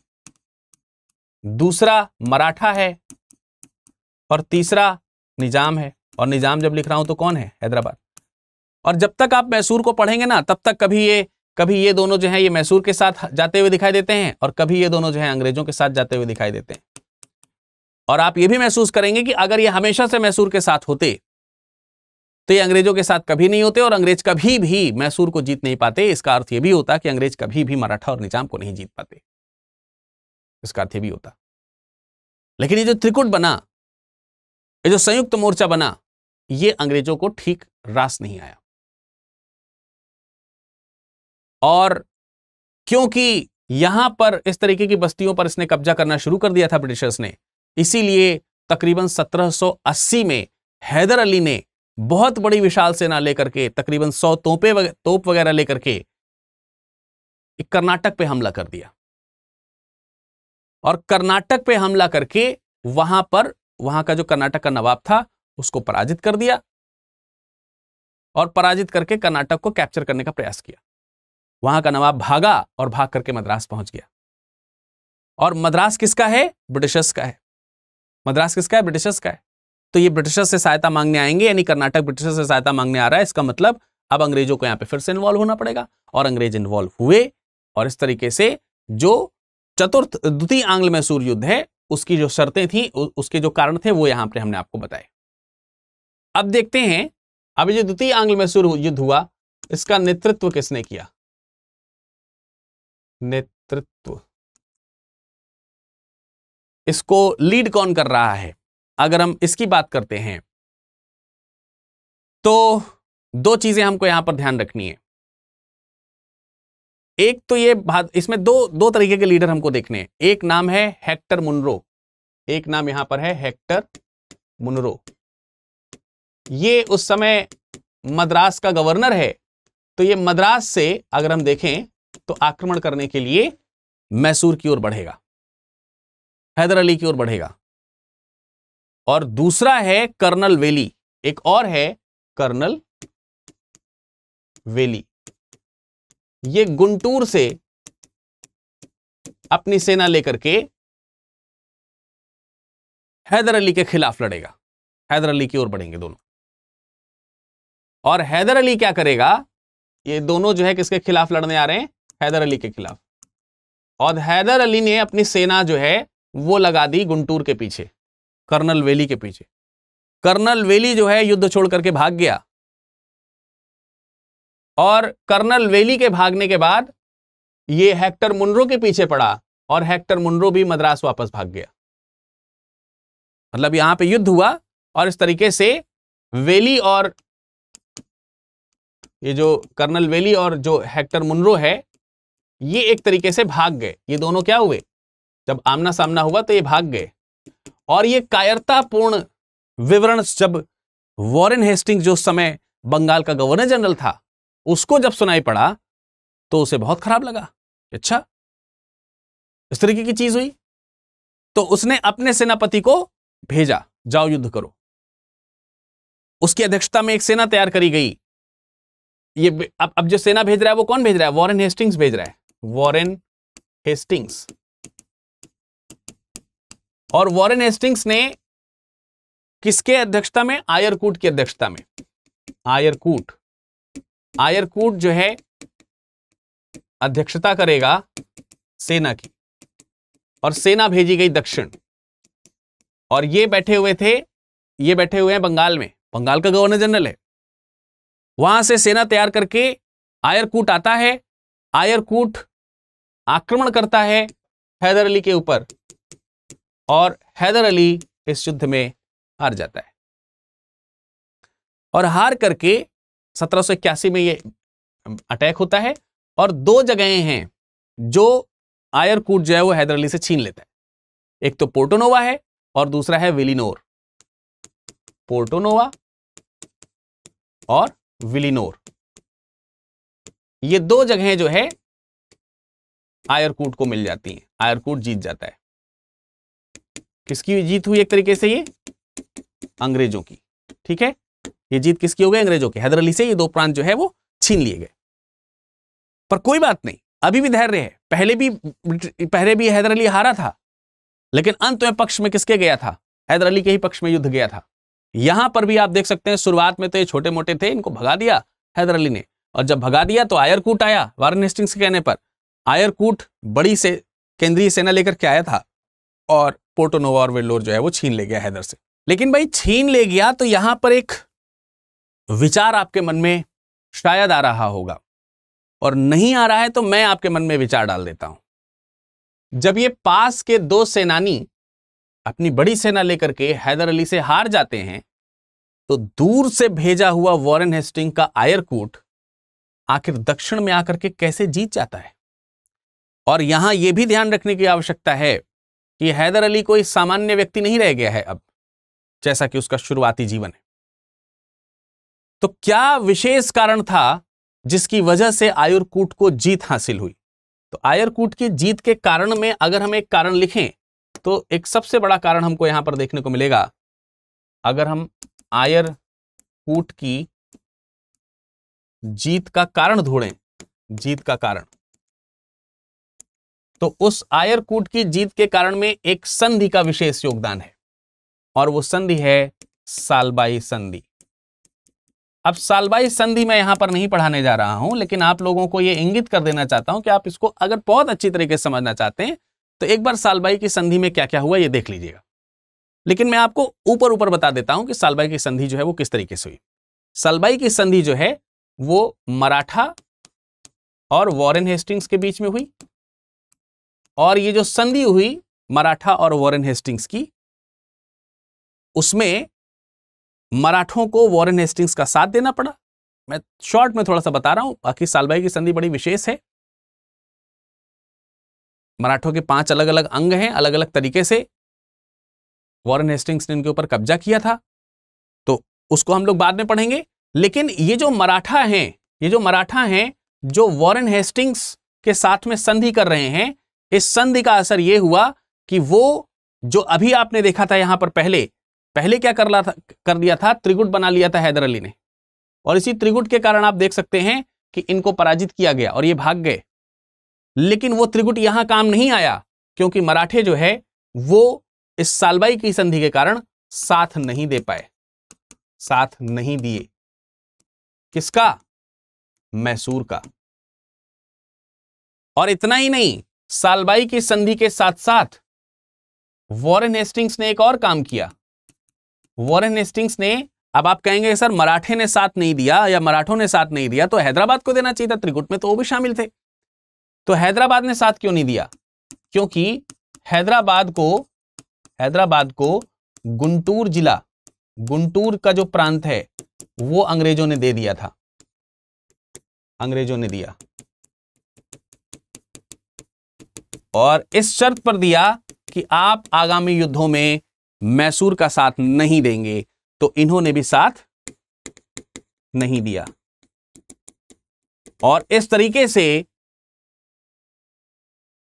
दूसरा मराठा है और तीसरा निजाम है और निजाम जब लिख रहा हूं तो कौन है हैदराबाद और जब तक आप मैसूर को पढ़ेंगे ना तब तक कभी ये कभी ये दोनों जो है ये मैसूर के साथ जाते हुए दिखाई देते हैं और कभी ये दोनों जो है अंग्रेजों के साथ जाते हुए दिखाई देते हैं और आप ये भी महसूस करेंगे कि अगर ये हमेशा से मैसूर के साथ होते तो ये अंग्रेजों के साथ कभी नहीं होते और अंग्रेज कभी भी मैसूर को जीत नहीं पाते इसका अर्थ ये भी होता कि अंग्रेज कभी भी मराठा और निजाम को नहीं जीत पाते इसका अर्थ ये भी होता लेकिन ये जो त्रिकुट बना ये जो संयुक्त मोर्चा बना ये अंग्रेजों को ठीक रास नहीं आया और क्योंकि यहां पर इस तरीके की बस्तियों पर इसने कब्जा करना शुरू कर दिया था ब्रिटिशर्स ने इसीलिए तकरीबन 1780 में हैदर अली ने बहुत बड़ी विशाल सेना लेकर के तकरीबन 100 तोपे वग, तोप वगैरह लेकर के कर्नाटक पे हमला कर दिया और कर्नाटक पे हमला करके वहां पर वहां का जो कर्नाटक का नवाब था उसको पराजित कर दिया और पराजित करके कर्नाटक को कैप्चर करने का प्रयास किया वहां का नवाब भागा और भाग करके मद्रास पहुंच गया और मद्रास किसका है ब्रिटिशर्स का है मद्रास किसका है ब्रिटिशर्स का है तो ये ब्रिटिशर्स से सहायता मांगने आएंगे यानी कर्नाटक ब्रिटिशर्स से सहायता मांगने आ रहा है इसका मतलब अब अंग्रेजों को यहाँ पे फिर से इन्वॉल्व होना पड़ेगा और अंग्रेज इन्वॉल्व हुए और इस तरीके से जो चतुर्थ द्वितीय आंग्ल मैसूर युद्ध है उसकी जो शर्तें थी उसके जो कारण थे वो यहाँ पर हमने आपको बताए अब देखते हैं अभी जो द्वितीय आंग्ल मैसूर युद्ध हुआ इसका नेतृत्व किसने किया नेतृत्व इसको लीड कौन कर रहा है अगर हम इसकी बात करते हैं तो दो चीजें हमको यहां पर ध्यान रखनी है एक तो ये इसमें दो दो तरीके के लीडर हमको देखने हैं एक नाम है हेक्टर मुनरो एक नाम यहां पर है हेक्टर मुनरो ये उस समय मद्रास का गवर्नर है तो ये मद्रास से अगर हम देखें तो आक्रमण करने के लिए मैसूर की ओर बढ़ेगा हैदर अली की ओर बढ़ेगा और दूसरा है कर्नल वेली एक और है कर्नल वेली ये गुंटूर से अपनी सेना लेकर के हैदर अली के खिलाफ लड़ेगा हैदर अली की ओर बढ़ेंगे दोनों और हैदर अली क्या करेगा ये दोनों जो है किसके खिलाफ लड़ने आ रहे हैं हैदर अली के खिलाफ और हैदर अली ने अपनी सेना जो है वो लगा दी गुंटूर के पीछे कर्नल वेली के पीछे कर्नल वेली जो है युद्ध छोड़ करके भाग गया और कर्नल वेली के भागने के बाद ये हेक्टर मुनरो के पीछे पड़ा और हेक्टर मुनरो भी मद्रास वापस भाग गया मतलब यहां पे युद्ध हुआ और इस तरीके से वेली और ये जो कर्नल वेली और जो हेक्टर मुनरो है ये एक तरीके से भाग गए ये दोनों क्या हुए जब आमना सामना हुआ तो ये भाग गए और ये कायरतापूर्ण विवरण जब वॉरेन हेस्टिंग जो उस समय बंगाल का गवर्नर जनरल था उसको जब सुनाई पड़ा तो उसे बहुत खराब लगा अच्छा इस तरीके की चीज हुई तो उसने अपने सेनापति को भेजा जाओ युद्ध करो उसकी अध्यक्षता में एक सेना तैयार करी गई ये अब अब जो सेना भेज रहा है वो कौन भेज रहा है वॉरेन हेस्टिंग्स भेज रहा है वॉरेन हेस्टिंग्स और वॉरेन हेस्टिंग्स ने किसके अध्यक्षता में आयरकूट की अध्यक्षता में आयरकूट आयरकूट जो है अध्यक्षता करेगा सेना की और सेना भेजी गई दक्षिण और ये बैठे हुए थे ये बैठे हुए हैं बंगाल में बंगाल का गवर्नर जनरल है वहां से सेना तैयार करके आयरकूट आता है आयरकूट आक्रमण करता है हैदर अली के ऊपर और हैदर अली इस युद्ध में हार जाता है और हार करके सत्रह में ये अटैक होता है और दो जगहें हैं जो आयरकूट जो है वो हैदर अली से छीन लेता है एक तो पोर्टोनोवा है और दूसरा है विलिनोर पोर्टोनोवा और विलिनोर ये दो जगह जो है आयरकूट को मिल जाती हैं आयरकूट जीत जाता है किसकी जीत हुई एक तरीके से ये अंग्रेजों की ठीक है ये जीत किसकी हो गई अंग्रेजों की हैदर अली से ये दो प्रांत जो है वो छीन लिए गए पर कोई बात नहीं अभी भी धैर्य है पहले भी पहले भी हैदर अली हारा था लेकिन अंत में पक्ष में किसके गया था हैदर अली के ही पक्ष में युद्ध गया था यहां पर भी आप देख सकते हैं शुरुआत में तो ये छोटे मोटे थे इनको भगा दिया हैदर अली ने और जब भगा दिया तो आयरकूट आया वारन हेस्टिंग्स के कहने पर आयरकूट बड़ी से केंद्रीय सेना लेकर के आया था और पोर्टोनोवा और वेल्लोर जो है वो छीन ले गया हैदर से लेकिन भाई छीन ले गया तो यहां पर एक विचार आपके मन में शायद आ रहा होगा और नहीं आ रहा है तो मैं आपके मन में विचार डाल देता हूं जब ये पास के दो सेनानी अपनी बड़ी सेना लेकर के हैदर अली से हार जाते हैं तो दूर से भेजा हुआ वॉरेन हेस्टिंग का आयरकूट आखिर दक्षिण में आकर के कैसे जीत जाता है और यहां यह भी ध्यान रखने की आवश्यकता है कि हैदर अली कोई सामान्य व्यक्ति नहीं रह गया है अब जैसा कि उसका शुरुआती जीवन है तो क्या विशेष कारण था जिसकी वजह से आयुर्कूट को जीत हासिल हुई तो आयरकूट की जीत के कारण में अगर हम एक कारण लिखें तो एक सबसे बड़ा कारण हमको यहां पर देखने को मिलेगा अगर हम आयरकूट की जीत का कारण ढूंढें जीत का कारण तो उस आयरकूट की जीत के कारण में एक संधि का विशेष योगदान है और वो संधि है सालबाई संधि अब सालबाई संधि मैं यहां पर नहीं पढ़ाने जा रहा हूं लेकिन आप लोगों को ये इंगित कर देना चाहता हूं कि आप इसको अगर बहुत अच्छी तरीके से समझना चाहते हैं तो एक बार सालबाई की संधि में क्या क्या हुआ ये देख लीजिएगा लेकिन मैं आपको ऊपर ऊपर बता देता हूं कि सालबाई की संधि जो है वो किस तरीके से हुई सालबाई की संधि जो है वो मराठा और वॉरेन हेस्टिंग्स के बीच में हुई और ये जो संधि हुई मराठा और वॉरेन हेस्टिंग्स की उसमें मराठों को वॉरेन हेस्टिंग्स का साथ देना पड़ा मैं शॉर्ट में थोड़ा सा बता रहा हूं बाकी सालबाई की संधि बड़ी विशेष है मराठों के पांच अलग अलग अंग हैं अलग अलग तरीके से वॉरेन हेस्टिंग्स ने इनके ऊपर कब्जा किया था तो उसको हम लोग बाद में पढ़ेंगे लेकिन ये जो मराठा हैं ये जो मराठा हैं जो वॉरेन हेस्टिंग्स के साथ में संधि कर रहे हैं इस संधि का असर ये हुआ कि वो जो अभी आपने देखा था यहां पर पहले पहले क्या कर ला था कर दिया था त्रिगुट बना लिया था हैदर अली ने और इसी त्रिगुट के कारण आप देख सकते हैं कि इनको पराजित किया गया और ये भाग गए लेकिन वो त्रिगुट यहां काम नहीं आया क्योंकि मराठे जो है वो इस सालबाई की संधि के कारण साथ नहीं दे पाए साथ नहीं दिए किसका मैसूर का और इतना ही नहीं सालबाई की संधि के साथ साथ वॉरेन हेस्टिंग्स ने एक और काम किया वॉरेन हेस्टिंग्स ने अब आप कहेंगे सर मराठे ने साथ नहीं दिया या मराठों ने साथ नहीं दिया तो हैदराबाद को देना चाहिए था त्रिकुट में तो वो भी शामिल थे तो हैदराबाद ने साथ क्यों नहीं दिया क्योंकि हैदराबाद को हैदराबाद को गुंटूर जिला गुंटूर का जो प्रांत है वो अंग्रेजों ने दे दिया था अंग्रेजों ने दिया और इस शर्त पर दिया कि आप आगामी युद्धों में मैसूर का साथ नहीं देंगे तो इन्होंने भी साथ नहीं दिया और इस तरीके से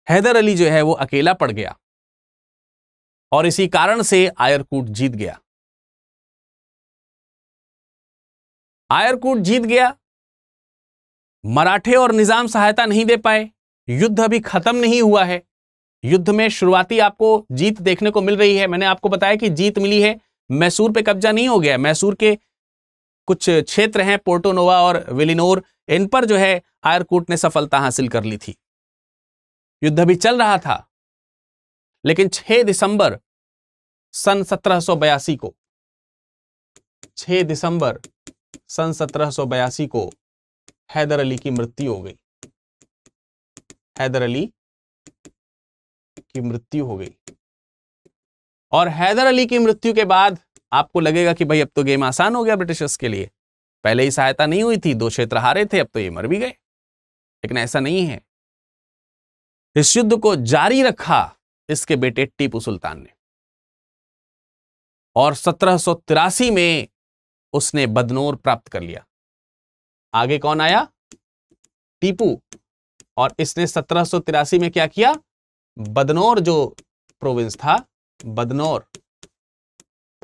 हैदर अली जो है वो अकेला पड़ गया और इसी कारण से आयरकूट जीत गया आयरकूट जीत गया मराठे और निज़ाम सहायता नहीं दे पाए युद्ध अभी खत्म नहीं हुआ है युद्ध में शुरुआती आपको जीत देखने को मिल रही है मैंने आपको बताया कि जीत मिली है मैसूर पे कब्जा नहीं हो गया मैसूर के कुछ क्षेत्र हैं पोर्टोनोवा और विलिनोर इन पर जो है आयरकूट ने सफलता हासिल कर ली थी युद्ध अभी चल रहा था लेकिन 6 दिसंबर सन 1782 को 6 दिसंबर सन 1782 को हैदर अली की मृत्यु हो गई हैदर अली की मृत्यु हो गई और हैदर अली की मृत्यु के बाद आपको लगेगा कि भाई अब तो गेम आसान हो गया ब्रिटिशर्स के लिए पहले ही सहायता नहीं हुई थी दो क्षेत्र हारे थे अब तो ये मर भी गए लेकिन ऐसा नहीं है इस युद्ध को जारी रखा इसके बेटे टीपू सुल्तान ने और सत्रह में उसने बदनोर प्राप्त कर लिया आगे कौन आया टीपू और इसने सत्रह में क्या किया बदनौर जो प्रोविंस था बदनौर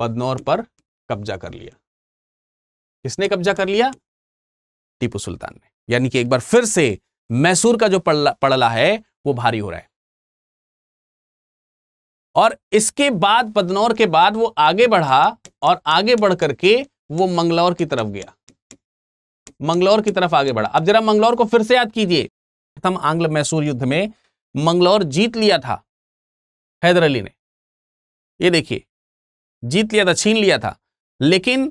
बदनौर पर कब्जा कर लिया किसने कब्जा कर लिया टीपू सुल्तान ने यानी कि एक बार फिर से मैसूर का जो पड़ला पड़ला है वो भारी हो रहा है और इसके बाद बदनौर के बाद वो आगे बढ़ा और आगे बढ़ करके वो मंगलौर की तरफ गया मंगलौर की तरफ आगे बढ़ा अब जरा मंगलौर को फिर से याद कीजिए प्रथम आंग्ल मैसूर युद्ध में मंगलौर जीत लिया था हैदर अली ने ये देखिए जीत लिया था छीन लिया था लेकिन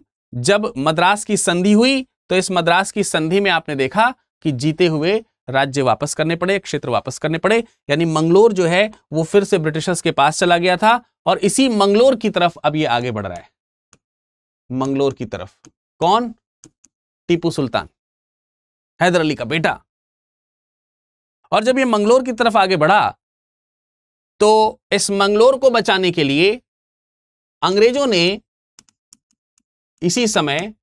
जब मद्रास की संधि हुई तो इस मद्रास की संधि में आपने देखा कि जीते हुए राज्य वापस करने पड़े क्षेत्र वापस करने पड़े यानी मंगलोर जो है वो फिर से ब्रिटिशर्स के पास चला गया था और इसी मंगलोर की तरफ अब ये आगे बढ़ रहा है मंगलोर की तरफ कौन टीपू सुल्तान हैदर अली का बेटा और जब ये मंगलोर की तरफ आगे बढ़ा तो इस मंगलोर को बचाने के लिए अंग्रेजों ने इसी समय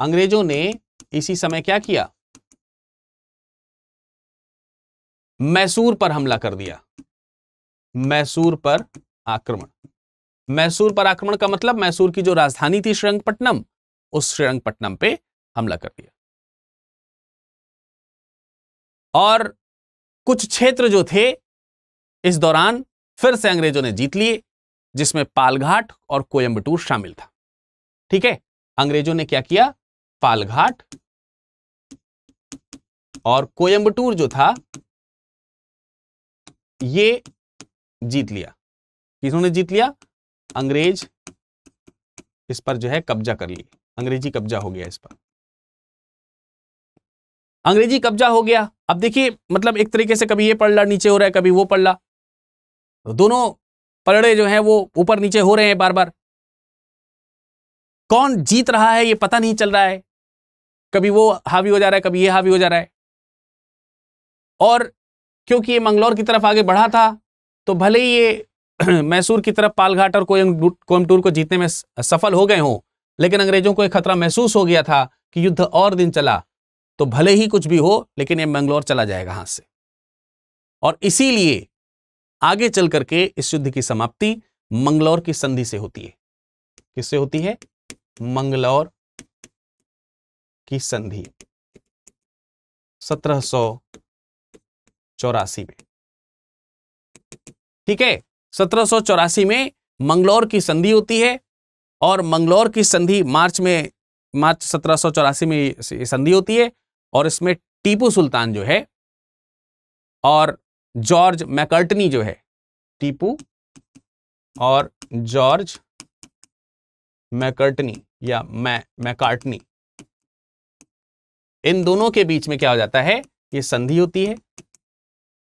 अंग्रेजों ने इसी समय क्या किया मैसूर पर हमला कर दिया मैसूर पर आक्रमण मैसूर पर आक्रमण का मतलब मैसूर की जो राजधानी थी श्रीरंगपट्टनम उस श्रीरंगपट्टनम पे हमला कर दिया और कुछ क्षेत्र जो थे इस दौरान फिर से अंग्रेजों ने जीत लिए जिसमें पालघाट और कोयम्बटूर शामिल था ठीक है अंग्रेजों ने क्या किया पालघाट और कोयम्बटूर जो था ये जीत लिया किसों ने जीत लिया अंग्रेज इस पर जो है कब्जा कर लिए अंग्रेजी कब्जा हो गया इस पर अंग्रेजी कब्जा हो गया अब देखिए मतलब एक तरीके से कभी ये पड़ला नीचे हो रहा है कभी वो पड़ला तो दोनों पलड़े जो हैं वो ऊपर नीचे हो रहे हैं बार बार कौन जीत रहा है ये पता नहीं चल रहा है कभी वो हावी हो जा रहा है कभी ये हावी हो जा रहा है और क्योंकि ये मंगलौर की तरफ आगे बढ़ा था तो भले ही ये मैसूर की तरफ पालघाट और कोयमटूर को जीतने में सफल हो गए हों लेकिन अंग्रेजों को एक खतरा महसूस हो गया था कि युद्ध और दिन चला तो भले ही कुछ भी हो लेकिन ये मंगलौर चला जाएगा हाथ से और इसीलिए आगे चल करके इस युद्ध की समाप्ति मंगलौर की संधि से होती है किससे होती है मंगलौर की संधि सत्रह सौ चौरासी में ठीक है सत्रह में मंगलौर की संधि होती है और मंगलौर की संधि मार्च में मार्च सत्रह में संधि होती है और इसमें टीपू सुल्तान जो है और जॉर्ज मैकर्टनी जो है टीपू और जॉर्ज मैकर्टनी या मै मैकार्टनी इन दोनों के बीच में क्या हो जाता है ये संधि होती है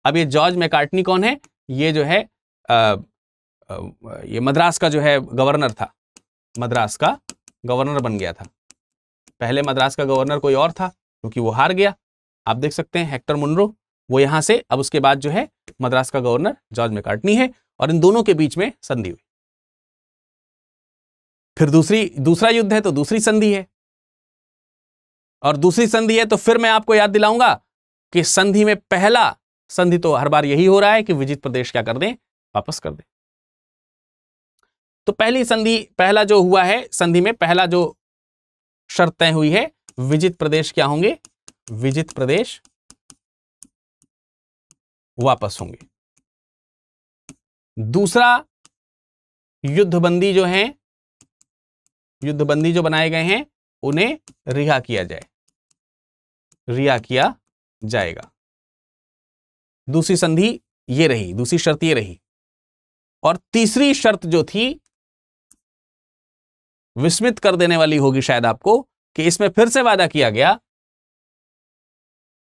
अब ये जॉर्ज मैकार्टनी कौन है ये जो है ये मद्रास का जो है गवर्नर था मद्रास का गवर्नर बन गया था पहले मद्रास का गवर्नर कोई और था क्योंकि वो हार गया आप देख सकते हैं हेक्टर मुनरो वो यहां से अब उसके बाद जो है मद्रास का गवर्नर जॉर्ज मेकार्टनी है और इन दोनों के बीच में संधि हुई फिर दूसरी दूसरा युद्ध है तो दूसरी संधि है और दूसरी संधि है तो फिर मैं आपको याद दिलाऊंगा कि संधि में पहला संधि तो हर बार यही हो रहा है कि विजित प्रदेश क्या कर दें वापस कर दे तो पहली संधि पहला जो हुआ है संधि में पहला जो शर्त तय हुई है विजित प्रदेश क्या होंगे विजित प्रदेश वापस होंगे दूसरा युद्धबंदी जो हैं युद्धबंदी जो बनाए गए हैं उन्हें रिहा किया जाए रिहा किया जाएगा दूसरी संधि ये रही दूसरी शर्त ये रही और तीसरी शर्त जो थी विस्मित कर देने वाली होगी शायद आपको कि इसमें फिर से वादा किया गया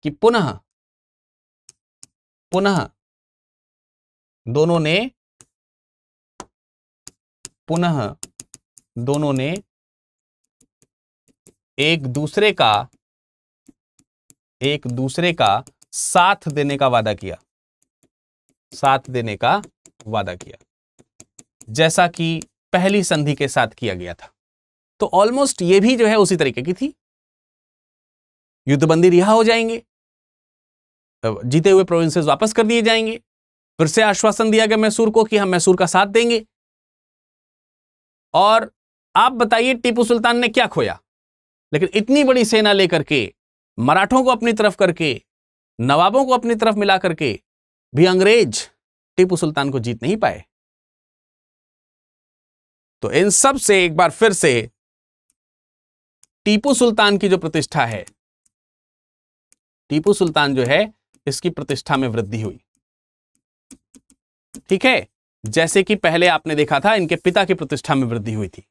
कि पुनः पुनः दोनों ने पुनः दोनों ने एक दूसरे का एक दूसरे का साथ देने का वादा किया साथ देने का वादा किया जैसा कि पहली संधि के साथ किया गया था तो ऑलमोस्ट ये भी जो है उसी तरीके की थी युद्धबंदी रिहा हो जाएंगे जीते हुए प्रोविंसेस वापस कर दिए जाएंगे फिर से आश्वासन दिया गया मैसूर को कि हम मैसूर का साथ देंगे और आप बताइए टीपू सुल्तान ने क्या खोया लेकिन इतनी बड़ी सेना लेकर के मराठों को अपनी तरफ करके नवाबों को अपनी तरफ मिला करके भी अंग्रेज टीपू सुल्तान को जीत नहीं पाए तो इन सब से एक बार फिर से टीपू सुल्तान की जो प्रतिष्ठा है टीपू सुल्तान जो है इसकी प्रतिष्ठा में वृद्धि हुई ठीक है जैसे कि पहले आपने देखा था इनके पिता की प्रतिष्ठा में वृद्धि हुई थी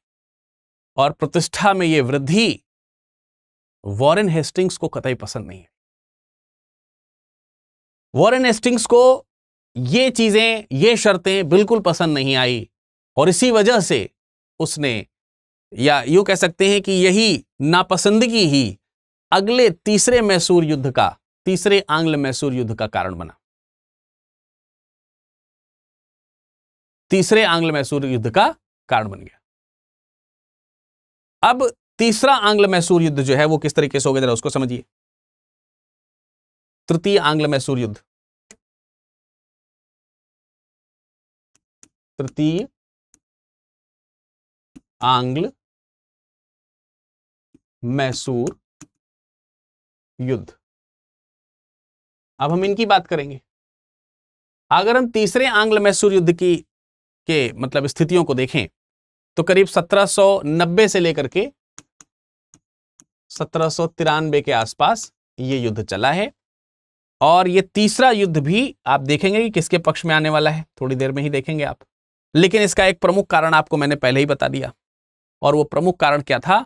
और प्रतिष्ठा में यह वृद्धि वॉरेन हेस्टिंग्स को कतई पसंद नहीं है वॉरेन हेस्टिंग्स को ये चीज़ें ये शर्तें बिल्कुल पसंद नहीं आई और इसी वजह से उसने या यू कह सकते हैं कि यही नापसंदगी ही अगले तीसरे मैसूर युद्ध का तीसरे आंग्ल मैसूर युद्ध का कारण बना तीसरे आंग्ल मैसूर युद्ध का कारण बन गया अब तीसरा आंग्ल मैसूर युद्ध जो है वो किस तरीके से हो गया जरा उसको समझिए तृतीय आंग्ल मैसूर युद्ध तृतीय आंग्ल मैसूर युद्ध अब हम इनकी बात करेंगे अगर हम तीसरे आंग्ल मैसूर युद्ध की के मतलब स्थितियों को देखें तो करीब 1790 से लेकर के सत्रह के आसपास ये युद्ध चला है और ये तीसरा युद्ध भी आप देखेंगे कि किसके पक्ष में आने वाला है थोड़ी देर में ही देखेंगे आप लेकिन इसका एक प्रमुख कारण आपको मैंने पहले ही बता दिया और वो प्रमुख कारण क्या था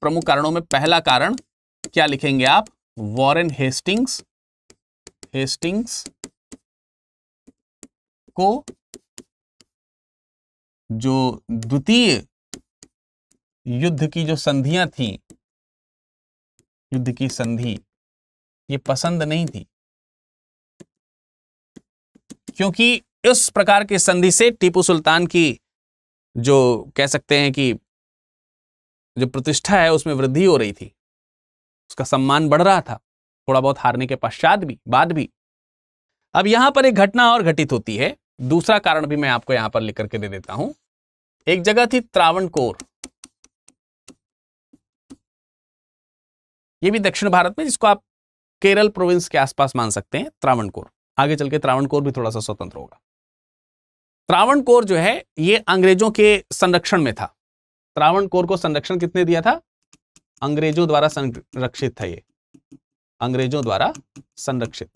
प्रमुख कारणों में पहला कारण क्या लिखेंगे आप वॉरेन हेस्टिंग्स हेस्टिंग्स को जो द्वितीय युद्ध की जो संधियां थी युद्ध की संधि ये पसंद नहीं थी क्योंकि इस प्रकार की संधि से टीपू सुल्तान की जो कह सकते हैं कि जो प्रतिष्ठा है उसमें वृद्धि हो रही थी उसका सम्मान बढ़ रहा था थोड़ा बहुत हारने के पश्चात भी बाद भी अब यहां पर एक घटना और घटित होती है दूसरा कारण भी मैं आपको यहां पर लिख करके दे देता हूं एक जगह थी त्रावणकोर ये भी दक्षिण भारत में जिसको आप केरल प्रोविंस के आसपास मान सकते हैं त्रावणकोर आगे चल के त्रावणकोर भी थोड़ा सा स्वतंत्र होगा त्रावणकोर जो है ये अंग्रेजों के संरक्षण में था त्रावणकोर को संरक्षण कितने दिया था अंग्रेजों द्वारा संरक्षित था ये अंग्रेजों द्वारा संरक्षित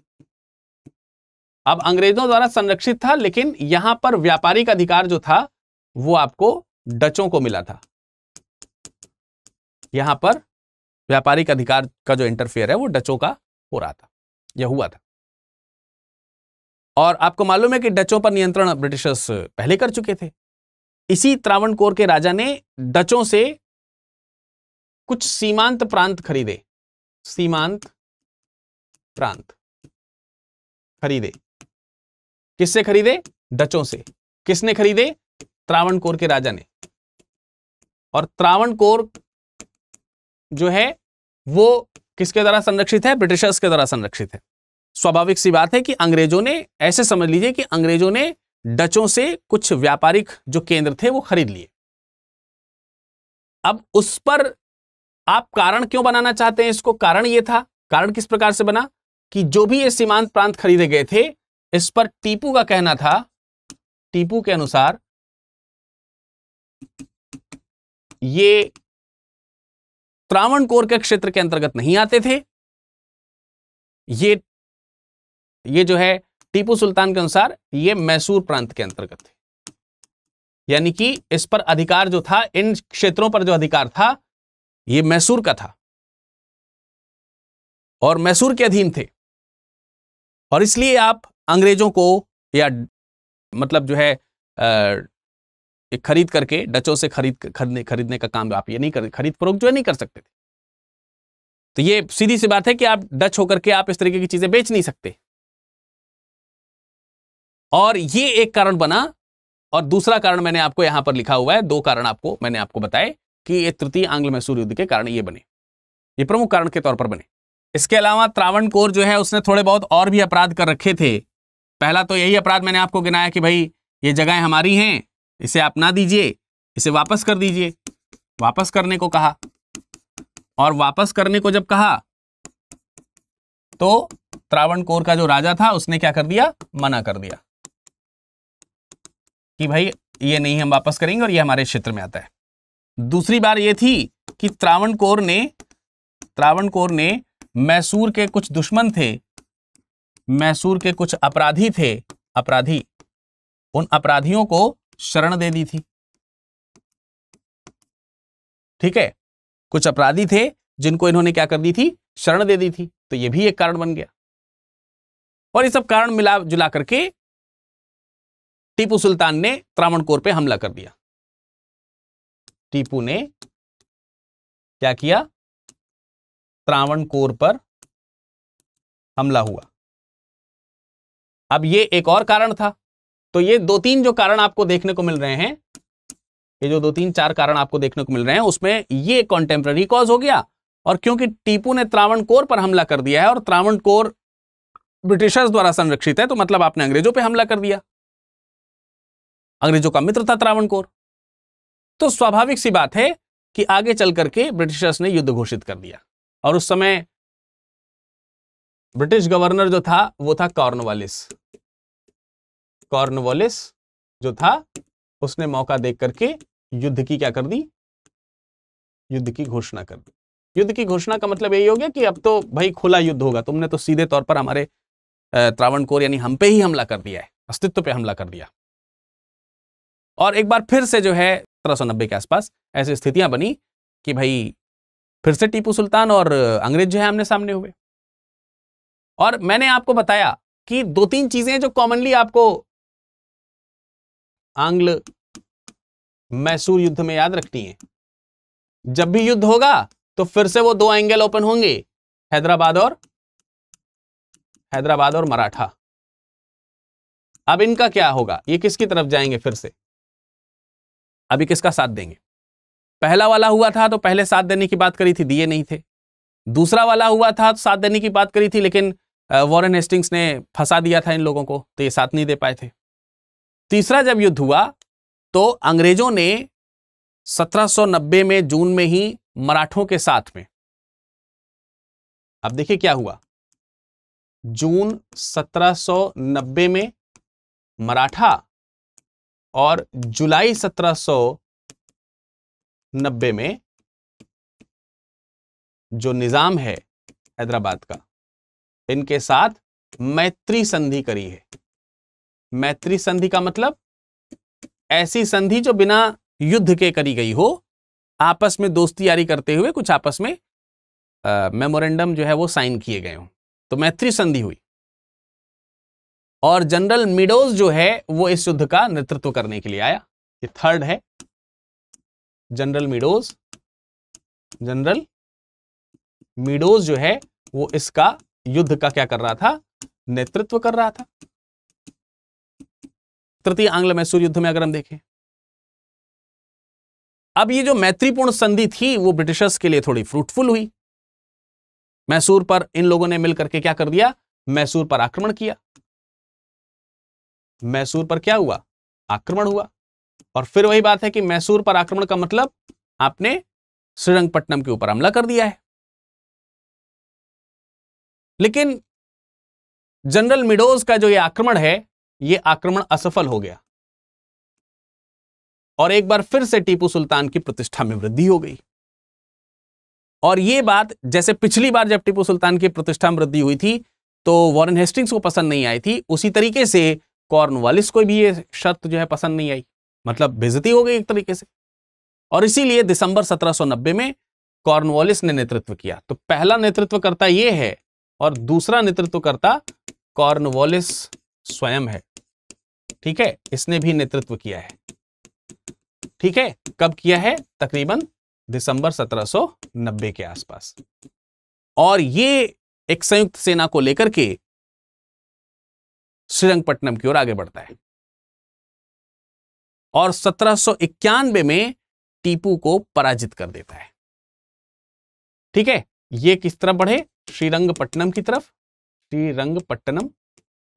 अब अंग्रेजों द्वारा संरक्षित था लेकिन यहां पर व्यापारिक अधिकार जो था वो आपको डचों को मिला था यहां पर व्यापारिक अधिकार का जो इंटरफेयर है वो डचों का हो रहा था यह हुआ था और आपको मालूम है कि डचों पर नियंत्रण ब्रिटिशर्स पहले कर चुके थे इसी त्रावण कोर के राजा ने डचों से कुछ सीमांत प्रांत खरीदे सीमांत प्रांत खरीदे किससे खरीदे डचों से किसने खरीदे त्रावण कोर के राजा ने और त्रावण कोर जो है वो किसके द्वारा संरक्षित है ब्रिटिशर्स के द्वारा संरक्षित है स्वाभाविक सी बात है कि अंग्रेजों ने ऐसे समझ लीजिए कि अंग्रेजों ने डचों से कुछ व्यापारिक जो केंद्र थे वो खरीद लिए अब उस पर आप कारण क्यों बनाना चाहते हैं इसको कारण ये था कारण किस प्रकार से बना कि जो भी ये सीमांत प्रांत खरीदे गए थे इस पर टीपू का कहना था टीपू के अनुसार ये त्रावण कोर के क्षेत्र के अंतर्गत नहीं आते थे ये ये जो है टीपू सुल्तान के अनुसार ये मैसूर प्रांत के अंतर्गत थे यानी कि इस पर अधिकार जो था इन क्षेत्रों पर जो अधिकार था ये मैसूर का था और मैसूर के अधीन थे और इसलिए आप अंग्रेजों को या मतलब जो है आ, खरीद करके डचों से खरीद खरीदने खरीदने का काम आप ये नहीं कर खरीद फरोख जो है नहीं कर सकते थे तो ये सीधी सी बात है कि आप डच होकर के आप इस तरीके की चीजें बेच नहीं सकते और ये एक कारण बना और दूसरा कारण मैंने आपको यहां पर लिखा हुआ है दो कारण आपको मैंने आपको बताए कि ये तृतीय आंग्ल मैसूर युद्ध के कारण ये बने ये प्रमुख कारण के तौर पर बने इसके अलावा त्रावण कोर जो है उसने थोड़े बहुत और भी अपराध कर रखे थे पहला तो यही अपराध मैंने आपको गिनाया कि भाई ये जगहें हमारी हैं इसे आप ना दीजिए इसे वापस कर दीजिए वापस करने को कहा और वापस करने को जब कहा तो त्रावण कोर का जो राजा था उसने क्या कर दिया मना कर दिया कि भाई ये नहीं हम वापस करेंगे और ये हमारे क्षेत्र में आता है दूसरी बार ये थी कि त्रावण कौर ने त्रावण कौर ने मैसूर के कुछ दुश्मन थे मैसूर के कुछ अपराधी थे अपराधी उन अपराधियों को शरण दे दी थी ठीक है कुछ अपराधी थे जिनको इन्होंने क्या कर दी थी शरण दे दी थी तो ये भी एक कारण बन गया और ये सब कारण मिला जुला करके टीपू सुल्तान ने त्रावणकोर पे हमला कर दिया टीपू ने क्या किया त्रावणकोर पर हमला हुआ अब ये एक और कारण था तो ये दो तीन जो कारण आपको देखने को मिल रहे हैं ये जो दो तीन चार कारण आपको देखने को मिल रहे हैं उसमें ये कॉन्टेम्प्ररी कॉज हो गया और क्योंकि टीपू ने त्रावणकोर पर हमला कर दिया है और त्रावणकोर ब्रिटिशर्स द्वारा संरक्षित है तो मतलब आपने अंग्रेजों पे हमला कर दिया अंग्रेजों का मित्र था त्रावणकोर तो स्वाभाविक सी बात है कि आगे चल करके ब्रिटिशर्स ने युद्ध घोषित कर दिया और उस समय ब्रिटिश गवर्नर जो था वो था कॉर्नवालिस कॉर्नवालिस जो था उसने मौका देख करके युद्ध की क्या कर दी युद्ध की घोषणा कर दी युद्ध की घोषणा का मतलब यही हो गया कि अब तो भाई खुला युद्ध होगा तुमने तो सीधे तौर पर हमारे त्रावणकोर यानी हम पे ही हमला कर दिया है अस्तित्व पे हमला कर दिया और एक बार फिर से जो है सत्रह के आसपास ऐसी स्थितियां बनी कि भाई फिर से टीपू सुल्तान और अंग्रेज जो है आमने सामने हुए और मैंने आपको बताया कि दो तीन चीजें जो कॉमनली आपको आंग्ल मैसूर युद्ध में याद रखनी है जब भी युद्ध होगा तो फिर से वो दो एंगल ओपन होंगे हैदराबाद और हैदराबाद और मराठा अब इनका क्या होगा ये किसकी तरफ जाएंगे फिर से अभी किसका साथ देंगे पहला वाला हुआ था तो पहले साथ देने की बात करी थी दिए नहीं थे दूसरा वाला हुआ था तो साथ देने की बात करी थी लेकिन वॉरेन हेस्टिंग्स ने फंसा दिया था इन लोगों को तो ये साथ नहीं दे पाए थे तीसरा जब युद्ध हुआ तो अंग्रेजों ने 1790 में जून में ही मराठों के साथ में अब देखिए क्या हुआ जून 1790 में मराठा और जुलाई 1790 में जो निज़ाम है हैदराबाद का इनके साथ मैत्री संधि करी है मैत्री संधि का मतलब ऐसी संधि जो बिना युद्ध के करी गई हो आपस में दोस्ती यारी करते हुए कुछ आपस में मेमोरेंडम जो है वो साइन किए गए हों तो मैत्री संधि हुई और जनरल मिडोज जो है वो इस युद्ध का नेतृत्व करने के लिए आया ये थर्ड है जनरल मिडोज जनरल मिडोज जो है वो इसका युद्ध का क्या कर रहा था नेतृत्व कर रहा था तृतीय आंग्ल मैसूर युद्ध में अगर हम देखें अब ये जो मैत्रीपूर्ण संधि थी वो ब्रिटिशर्स के लिए थोड़ी फ्रूटफुल हुई मैसूर पर इन लोगों ने मिलकर के क्या कर दिया मैसूर पर आक्रमण किया मैसूर पर क्या हुआ आक्रमण हुआ और फिर वही बात है कि मैसूर पर आक्रमण का मतलब आपने श्रीरंगपट्टनम के ऊपर हमला कर दिया है लेकिन जनरल मिडोज का जो ये आक्रमण है ये आक्रमण असफल हो गया और एक बार फिर से टीपू सुल्तान की प्रतिष्ठा में वृद्धि हो गई और ये बात जैसे पिछली बार जब टीपू सुल्तान की प्रतिष्ठा में वृद्धि हुई थी तो वॉरेन हेस्टिंग्स को पसंद नहीं आई थी उसी तरीके से कॉर्नवालिस को भी ये शर्त जो है पसंद नहीं आई मतलब बेजती हो गई एक तरीके से और इसीलिए दिसंबर 1790 में कॉर्नवालिस ने नेतृत्व किया तो पहला नेतृत्वकर्ता ये है और दूसरा नेतृत्वकर्ता कॉर्नवालिस स्वयं है ठीक है इसने भी नेतृत्व किया है ठीक है कब किया है तकरीबन दिसंबर 1790 के आसपास और ये एक संयुक्त सेना को लेकर के श्रीरंगपट्टनम की ओर आगे बढ़ता है और सत्रह में टीपू को पराजित कर देता है ठीक है ये किस तरफ बढ़े श्रीरंगपट्टनम की तरफ श्रीरंगपट्टनम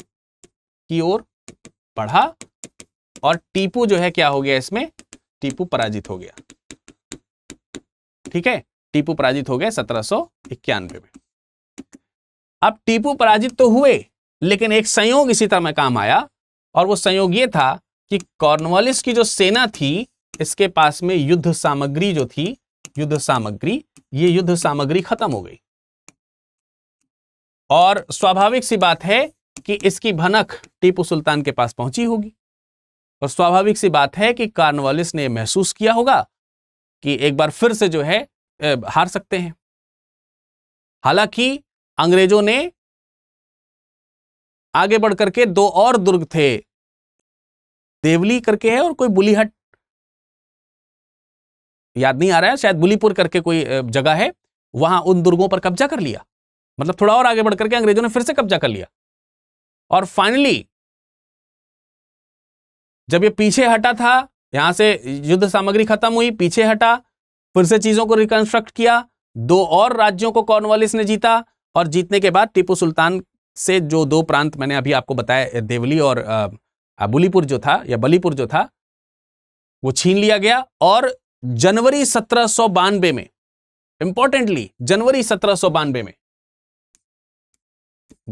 की ओर बढ़ा और टीपू जो है क्या हो गया इसमें टीपू पराजित हो गया ठीक है टीपू पराजित हो गया सत्रह में अब टीपू पराजित तो हुए लेकिन एक संयोग इसी तरह में काम आया और वो संयोग ये था कि कॉर्नवालिस की जो सेना थी इसके पास में युद्ध सामग्री जो थी युद्ध सामग्री ये युद्ध सामग्री खत्म हो गई और स्वाभाविक सी बात है कि इसकी भनक टीपू सुल्तान के पास पहुंची होगी और स्वाभाविक सी बात है कि कार्नवालिस ने महसूस किया होगा कि एक बार फिर से जो है हार सकते हैं हालांकि अंग्रेजों ने आगे बढ़ करके दो और दुर्ग थे देवली करके है और कोई बुलीहट याद नहीं आ रहा है शायद बुलीपुर करके कोई जगह है वहां उन दुर्गों पर कब्जा कर लिया मतलब थोड़ा और आगे बढ़ करके अंग्रेजों ने फिर से कब्जा कर लिया और फाइनली जब ये पीछे हटा था यहां से युद्ध सामग्री खत्म हुई पीछे हटा फिर से चीजों को रिकंस्ट्रक्ट किया दो और राज्यों को कॉर्नवालिस ने जीता और जीतने के बाद टीपू सुल्तान से जो दो प्रांत मैंने अभी आपको बताया देवली और बुलीपुर जो था या बलीपुर जो था वो छीन लिया गया और जनवरी सत्रह में इंपॉर्टेंटली जनवरी सत्रह में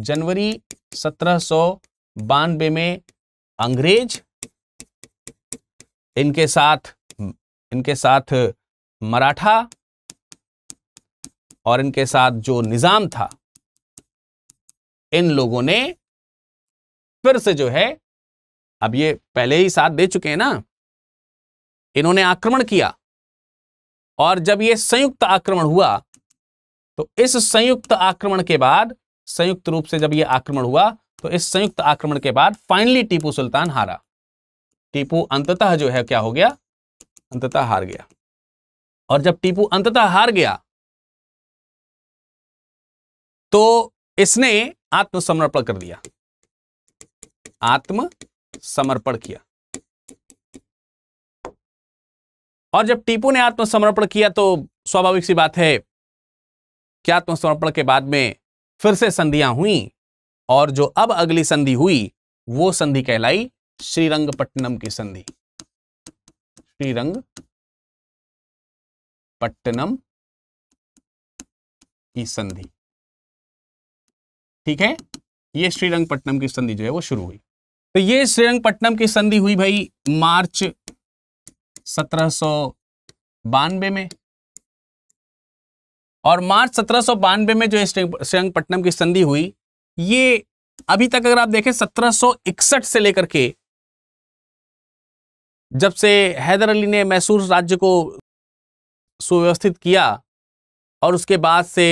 जनवरी सत्रह में अंग्रेज इनके साथ इनके साथ मराठा और इनके साथ जो निजाम था इन लोगों ने फिर से जो है अब ये पहले ही साथ दे चुके हैं ना इन्होंने आक्रमण किया और जब ये संयुक्त आक्रमण हुआ तो इस संयुक्त आक्रमण के बाद संयुक्त रूप से जब ये आक्रमण हुआ तो इस संयुक्त आक्रमण के बाद फाइनली टीपू सुल्तान हारा टीपू अंततः जो है क्या हो गया अंततः हार गया और जब टीपू अंततः हार गया तो इसने आत्मसमर्पण कर दिया आत्मसमर्पण किया और जब टीपू ने आत्मसमर्पण किया तो स्वाभाविक सी बात है कि आत्मसमर्पण के बाद में फिर से संधियां हुई और जो अब अगली संधि हुई वो संधि कहलाई श्रीरंगपट्टनम की संधि श्रीरंग पट्टनम की संधि ठीक है ये श्रीरंगपट्टनम की संधि जो है वो शुरू हुई तो ये श्रीरंगपट्टनम की संधि हुई भाई मार्च सत्रह में और मार्च सत्रह में जो श्रीरंगपट्टनम की संधि हुई ये अभी तक अगर आप देखें 1761 से लेकर के जब से हैदर अली ने मैसूर राज्य को सुव्यवस्थित किया और उसके बाद से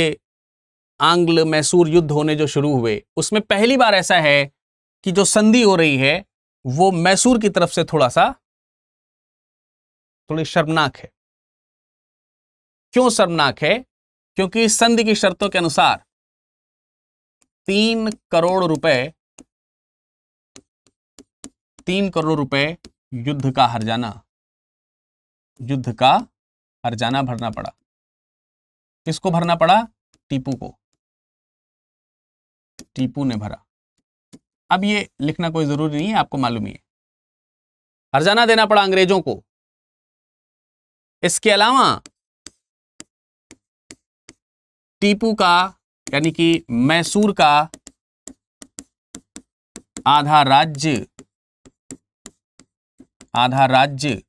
आंग्ल मैसूर युद्ध होने जो शुरू हुए उसमें पहली बार ऐसा है कि जो संधि हो रही है वो मैसूर की तरफ से थोड़ा सा थोड़ी शर्मनाक है क्यों शर्मनाक है क्योंकि इस संधि की शर्तों के अनुसार तीन करोड़ रुपए तीन करोड़ रुपए युद्ध का हरजाना युद्ध का हरजाना भरना पड़ा किसको भरना पड़ा टीपू को टीपू ने भरा अब ये लिखना कोई जरूरी नहीं है आपको मालूम ही है हरजाना देना पड़ा अंग्रेजों को इसके अलावा टीपू का यानी कि मैसूर का आधा राज्य आधा राज्य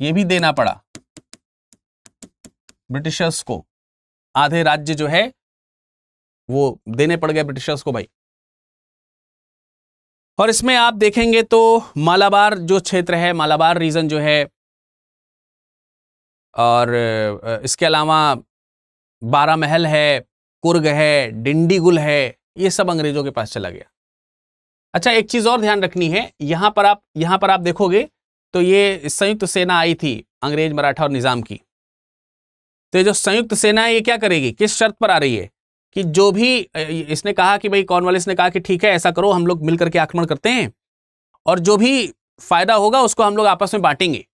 ये भी देना पड़ा ब्रिटिशर्स को आधे राज्य जो है वो देने पड़ गए ब्रिटिशर्स को भाई और इसमें आप देखेंगे तो मालाबार जो क्षेत्र है मालाबार रीजन जो है और इसके अलावा बारा महल है कुर्ग है डिंडीगुल है ये सब अंग्रेजों के पास चला गया अच्छा एक चीज़ और ध्यान रखनी है यहाँ पर आप यहाँ पर आप देखोगे तो ये संयुक्त सेना आई थी अंग्रेज मराठा और निज़ाम की तो ये जो संयुक्त सेना है ये क्या करेगी किस शर्त पर आ रही है कि जो भी इसने कहा कि भाई कॉर्नवालिस ने कहा कि ठीक है ऐसा करो हम लोग मिल करके आक्रमण करते हैं और जो भी फायदा होगा उसको हम लोग आपस में बांटेंगे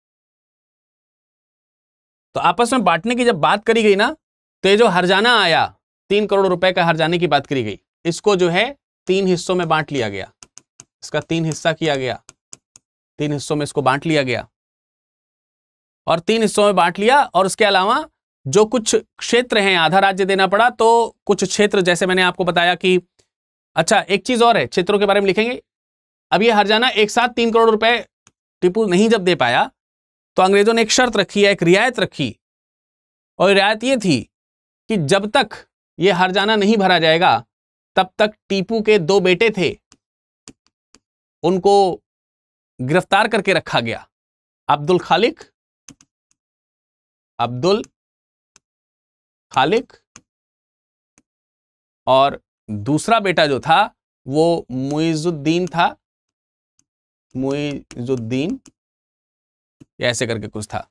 तो आपस में बांटने की जब बात करी गई ना तो ये जो हरजाना आया तीन करोड़ रुपए का हरजाने की बात करी गई इसको जो है तीन हिस्सों में बांट लिया गया इसका तीन हिस्सा किया गया तीन हिस्सों में इसको बांट लिया गया और तीन हिस्सों में बांट लिया और उसके अलावा जो कुछ क्षेत्र हैं आधा राज्य देना पड़ा तो कुछ क्षेत्र जैसे मैंने आपको बताया कि अच्छा एक चीज और है क्षेत्रों के बारे में लिखेंगे अब ये हरजाना एक साथ तीन करोड़ रुपए टिपू नहीं जब दे पाया तो अंग्रेजों ने एक शर्त रखी है एक रियायत रखी और रियायत ये थी कि जब तक ये हरजाना नहीं भरा जाएगा तब तक टीपू के दो बेटे थे उनको गिरफ्तार करके रखा गया अब्दुल खालिक अब्दुल खालिक और दूसरा बेटा जो था वो मुइजुद्दीन था मुइजुद्दीन ऐसे करके कुछ था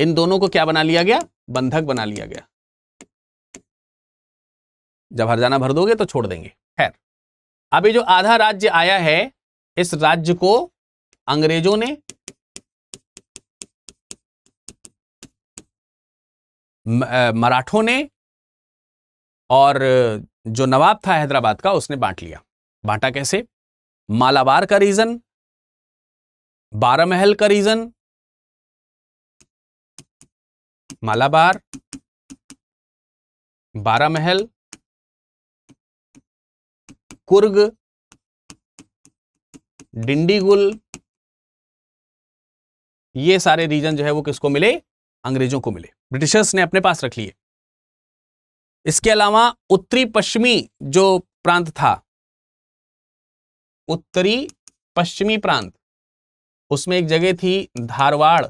इन दोनों को क्या बना लिया गया बंधक बना लिया गया जब हरजाना भर दोगे तो छोड़ देंगे खैर अभी जो आधा राज्य आया है इस राज्य को अंग्रेजों ने मराठों ने और जो नवाब था हैदराबाद का उसने बांट लिया बांटा कैसे मालाबार का रीजन बारह महल का रीजन मालाबार बारह महल कुर्ग डिंडीगुल ये सारे रीजन जो है वो किसको मिले अंग्रेजों को मिले ब्रिटिशर्स ने अपने पास रख लिए इसके अलावा उत्तरी पश्चिमी जो प्रांत था उत्तरी पश्चिमी प्रांत उसमें एक जगह थी धारवाड़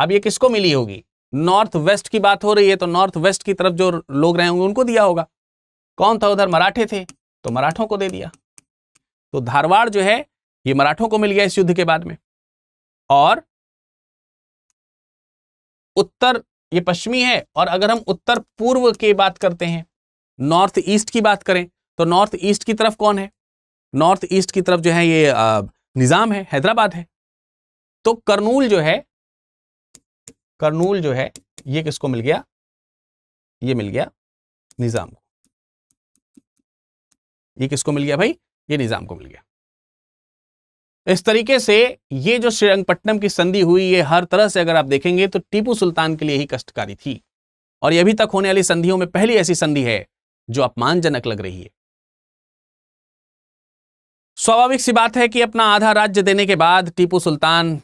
अब ये किसको मिली होगी नॉर्थ वेस्ट की बात हो रही है तो नॉर्थ वेस्ट की तरफ जो लोग रहे होंगे उनको दिया होगा कौन था उधर मराठे थे तो मराठों को दे दिया तो धारवाड़ जो है ये मराठों को मिल गया इस युद्ध के बाद में और उत्तर ये पश्चिमी है और अगर हम उत्तर पूर्व की बात करते हैं नॉर्थ ईस्ट की बात करें तो नॉर्थ ईस्ट की तरफ कौन है नॉर्थ ईस्ट की तरफ जो है ये निज़ाम है हैदराबाद है तो कर्नूल जो है कर्नूल जो है ये किसको मिल गया ये मिल गया निज़ाम को ये किसको मिल गया भाई ये निज़ाम को मिल गया इस तरीके से ये जो श्रीरंगपट्टनम की संधि हुई ये हर तरह से अगर आप देखेंगे तो टीपू सुल्तान के लिए ही कष्टकारी थी और ये अभी तक होने वाली संधियों में पहली ऐसी संधि है जो अपमानजनक लग रही है स्वाभाविक सी बात है कि अपना आधा राज्य देने के बाद टीपू सुल्तान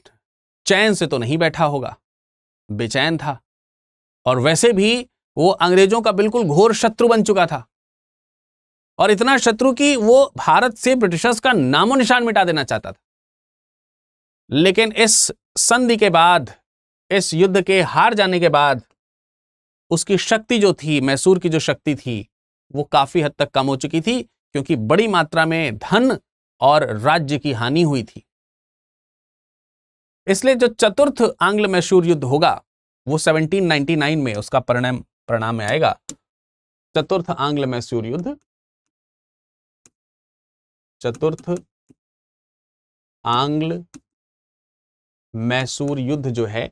चैन से तो नहीं बैठा होगा बेचैन था और वैसे भी वो अंग्रेजों का बिल्कुल घोर शत्रु बन चुका था और इतना शत्रु कि वो भारत से ब्रिटिशर्स का नामो निशान मिटा देना चाहता था लेकिन इस संधि के बाद इस युद्ध के हार जाने के बाद उसकी शक्ति जो थी मैसूर की जो शक्ति थी वो काफ़ी हद तक कम हो चुकी थी क्योंकि बड़ी मात्रा में धन और राज्य की हानि हुई थी इसलिए जो चतुर्थ आंग्ल मैसूर युद्ध होगा वो 1799 में उसका परिणाम परिणाम में आएगा चतुर्थ आंग्ल मैसूर युद्ध चतुर्थ आंग्ल मैसूर युद्ध जो है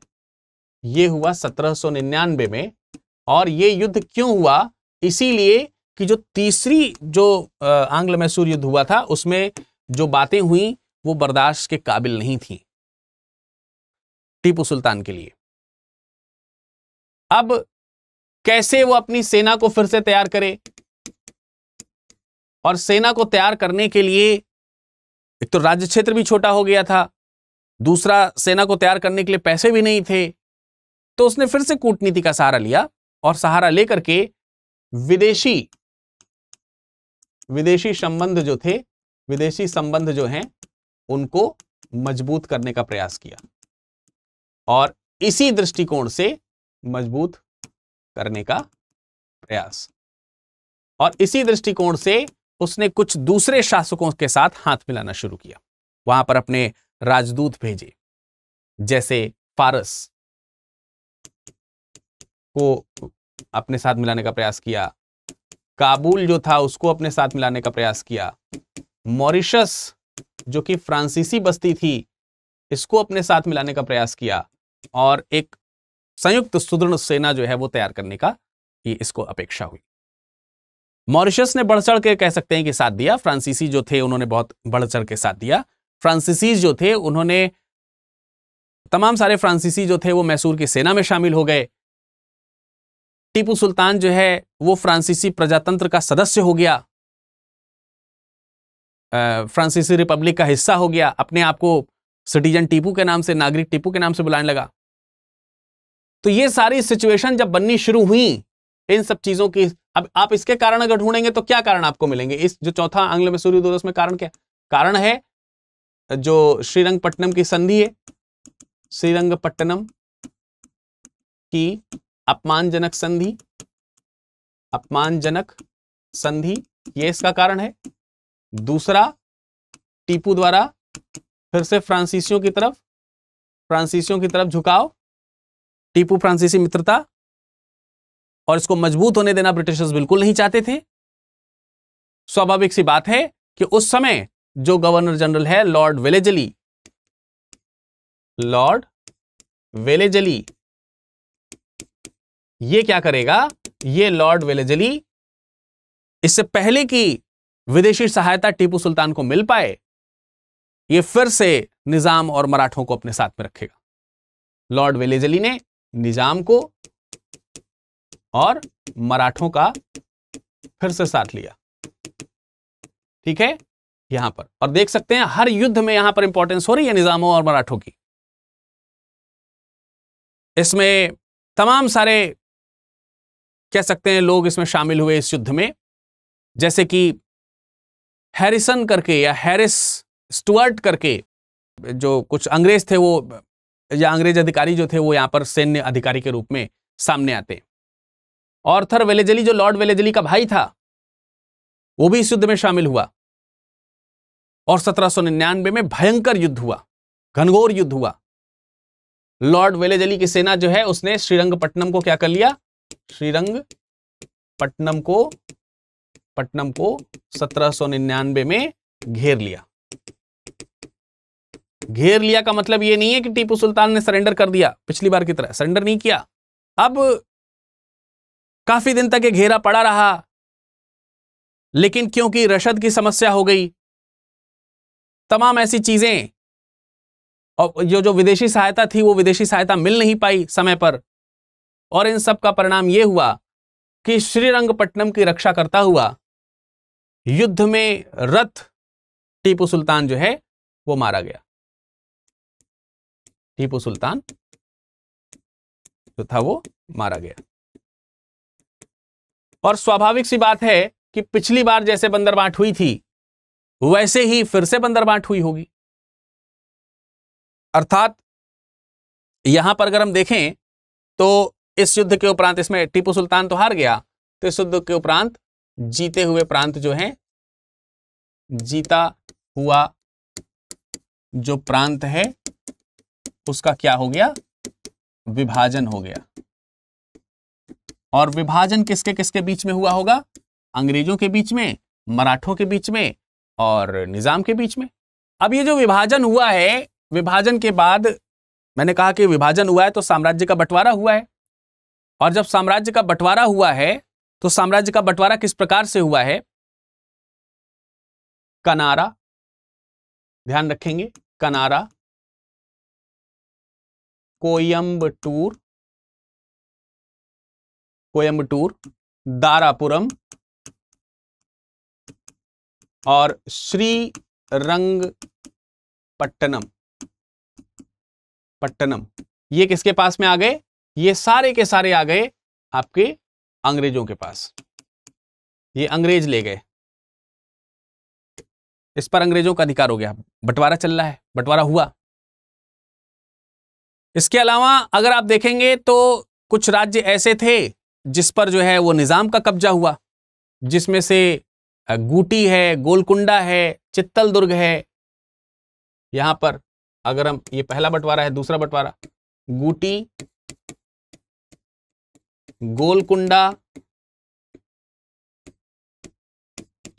ये हुआ 1799 में और ये युद्ध क्यों हुआ इसीलिए कि जो तीसरी जो आंग्ल मैसूर युद्ध हुआ था उसमें जो बातें हुई वो बर्दाश्त के काबिल नहीं थी टीपू सुल्तान के लिए अब कैसे वो अपनी सेना को फिर से तैयार करे और सेना को तैयार करने के लिए एक तो राज्य क्षेत्र भी छोटा हो गया था दूसरा सेना को तैयार करने के लिए पैसे भी नहीं थे तो उसने फिर से कूटनीति का सहारा लिया और सहारा लेकर के विदेशी विदेशी संबंध जो थे विदेशी संबंध जो हैं उनको मजबूत करने का प्रयास किया और इसी दृष्टिकोण से मजबूत करने का प्रयास और इसी दृष्टिकोण से उसने कुछ दूसरे शासकों के साथ हाथ मिलाना शुरू किया वहां पर अपने राजदूत भेजे जैसे फारस को अपने साथ मिलाने का प्रयास किया काबुल जो था उसको अपने साथ मिलाने का प्रयास किया मॉरिशस जो कि फ्रांसीसी बस्ती थी इसको अपने साथ मिलाने का प्रयास किया और एक संयुक्त सुदृढ़ सेना जो है वो तैयार करने का ये इसको अपेक्षा हुई मॉरिशस ने बढ़ चढ़ के कह सकते हैं कि साथ दिया फ्रांसीसी जो थे उन्होंने बहुत बढ़ चढ़ के साथ दिया फ्रांसीसीज जो थे उन्होंने तमाम सारे फ्रांसीसी जो थे वो मैसूर की सेना में शामिल हो गए टीपू सुल्तान जो है वो फ्रांसीसी प्रजातंत्र का सदस्य हो गया फ्रांसीसी रिपब्लिक का हिस्सा हो गया अपने आप को सिटीजन टीपू के नाम से नागरिक टीपू के नाम से बुलाने लगा तो ये सारी सिचुएशन जब बननी शुरू हुई इन सब चीजों की अब आप इसके कारण अगर ढूंढेंगे तो क्या कारण आपको मिलेंगे इस जो चौथा आंग्ल में सूर्य दोष में कारण क्या कारण है जो श्रीरंगपट्टनम की संधि है श्रीरंगपट्टनम की अपमानजनक संधि अपमानजनक संधि ये इसका कारण है दूसरा टीपू द्वारा फिर से फ्रांसीसियों की तरफ फ्रांसीसियों की तरफ झुकाव टीपू फ्रांसीसी मित्रता और इसको मजबूत होने देना ब्रिटिशर्स बिल्कुल नहीं चाहते थे स्वाभाविक सी बात है कि उस समय जो गवर्नर जनरल है लॉर्ड वेलेजली लॉर्ड वेलेजली ये क्या करेगा ये लॉर्ड वेलेजली इससे पहले कि विदेशी सहायता टीपू सुल्तान को मिल पाए ये फिर से निजाम और मराठों को अपने साथ में रखेगा लॉर्ड वेलेजली ने निजाम को और मराठों का फिर से साथ लिया ठीक है यहां पर और देख सकते हैं हर युद्ध में यहां पर इंपॉर्टेंस हो रही है निजामों और मराठों की इसमें तमाम सारे कह सकते हैं लोग इसमें शामिल हुए इस युद्ध में जैसे कि हैरिसन करके या हैरिस स्टुअर्ट करके जो कुछ अंग्रेज थे वो या अंग्रेज अधिकारी जो थे वो यहां पर सैन्य अधिकारी के रूप में सामने आते हैं ऑर्थर वेलेजली जो लॉर्ड वेलेजली का भाई था वो भी इस युद्ध में शामिल हुआ और 1799 में भयंकर युद्ध हुआ घनघोर युद्ध हुआ लॉर्ड वेलेजली की सेना जो है उसने श्रीरंगपट्टनम को क्या कर लिया श्रीरंगपट्टनम को पट्टनम को 1799 में घेर लिया घेर लिया का मतलब यह नहीं है कि टीपू सुल्तान ने सरेंडर कर दिया पिछली बार की तरह सरेंडर नहीं किया अब काफी दिन तक यह घेरा पड़ा रहा लेकिन क्योंकि रशद की समस्या हो गई तमाम ऐसी चीजें और जो जो विदेशी सहायता थी वो विदेशी सहायता मिल नहीं पाई समय पर और इन सब का परिणाम ये हुआ कि श्रीरंगपट्टनम की रक्षा करता हुआ युद्ध में रथ टीपू सुल्तान जो है वो मारा गया टीपू सुल्तान जो था वो मारा गया और स्वाभाविक सी बात है कि पिछली बार जैसे बंदरबाट हुई थी वैसे ही फिर से बंदरबाट हुई होगी अर्थात यहां पर अगर हम देखें तो इस युद्ध के उपरांत इसमें टीपू सुल्तान तो हार गया तो इस युद्ध के उपरांत जीते हुए प्रांत जो है जीता हुआ जो प्रांत है उसका क्या हो गया विभाजन हो गया और विभाजन किसके किसके बीच में हुआ होगा अंग्रेजों के बीच में मराठों के बीच में और निज़ाम के बीच में अब ये जो विभाजन हुआ है विभाजन के बाद मैंने कहा कि विभाजन हुआ है तो साम्राज्य का बंटवारा हुआ है और जब साम्राज्य का बंटवारा हुआ है तो साम्राज्य का बंटवारा किस प्रकार से हुआ है कनारा ध्यान रखेंगे कनारा कोयम्बटूर कोयम्बटूर दारापुरम और श्री रंग पट्टनम पट्टनम ये किसके पास में आ गए ये सारे के सारे आ गए आपके अंग्रेजों के पास ये अंग्रेज ले गए इस पर अंग्रेजों का अधिकार हो गया बंटवारा चल रहा है बंटवारा हुआ इसके अलावा अगर आप देखेंगे तो कुछ राज्य ऐसे थे जिस पर जो है वो निज़ाम का कब्जा हुआ जिसमें से गूटी है गोलकुंडा है चित्तल दुर्ग है यहां पर अगर हम ये पहला बंटवारा है दूसरा बंटवारा गूटी गोलकुंडा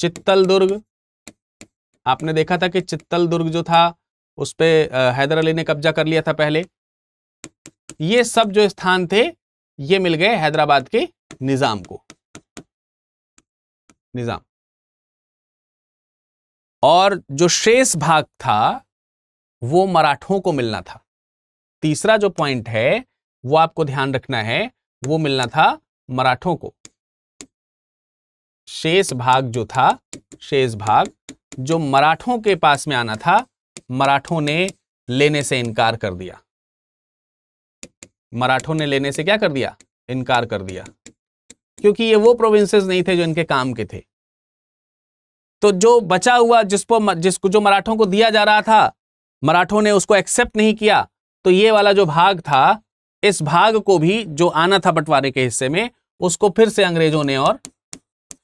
चित्तल दुर्ग आपने देखा था कि चित्तल दुर्ग जो था उस पर हैदर अली ने कब्जा कर लिया था पहले ये सब जो स्थान थे ये मिल गए हैदराबाद के निजाम को निजाम और जो शेष भाग था वो मराठों को मिलना था तीसरा जो पॉइंट है वो आपको ध्यान रखना है वो मिलना था मराठों को शेष भाग जो था शेष भाग जो मराठों के पास में आना था मराठों ने लेने से इनकार कर दिया मराठों ने लेने से क्या कर दिया इनकार कर दिया क्योंकि ये वो प्रोविंसेस नहीं थे जो इनके काम के थे तो जो बचा हुआ जिसको जिसको जो मराठों को दिया जा रहा था मराठों ने उसको एक्सेप्ट नहीं किया तो ये वाला जो भाग था इस भाग को भी जो आना था बंटवारे के हिस्से में उसको फिर से अंग्रेजों ने और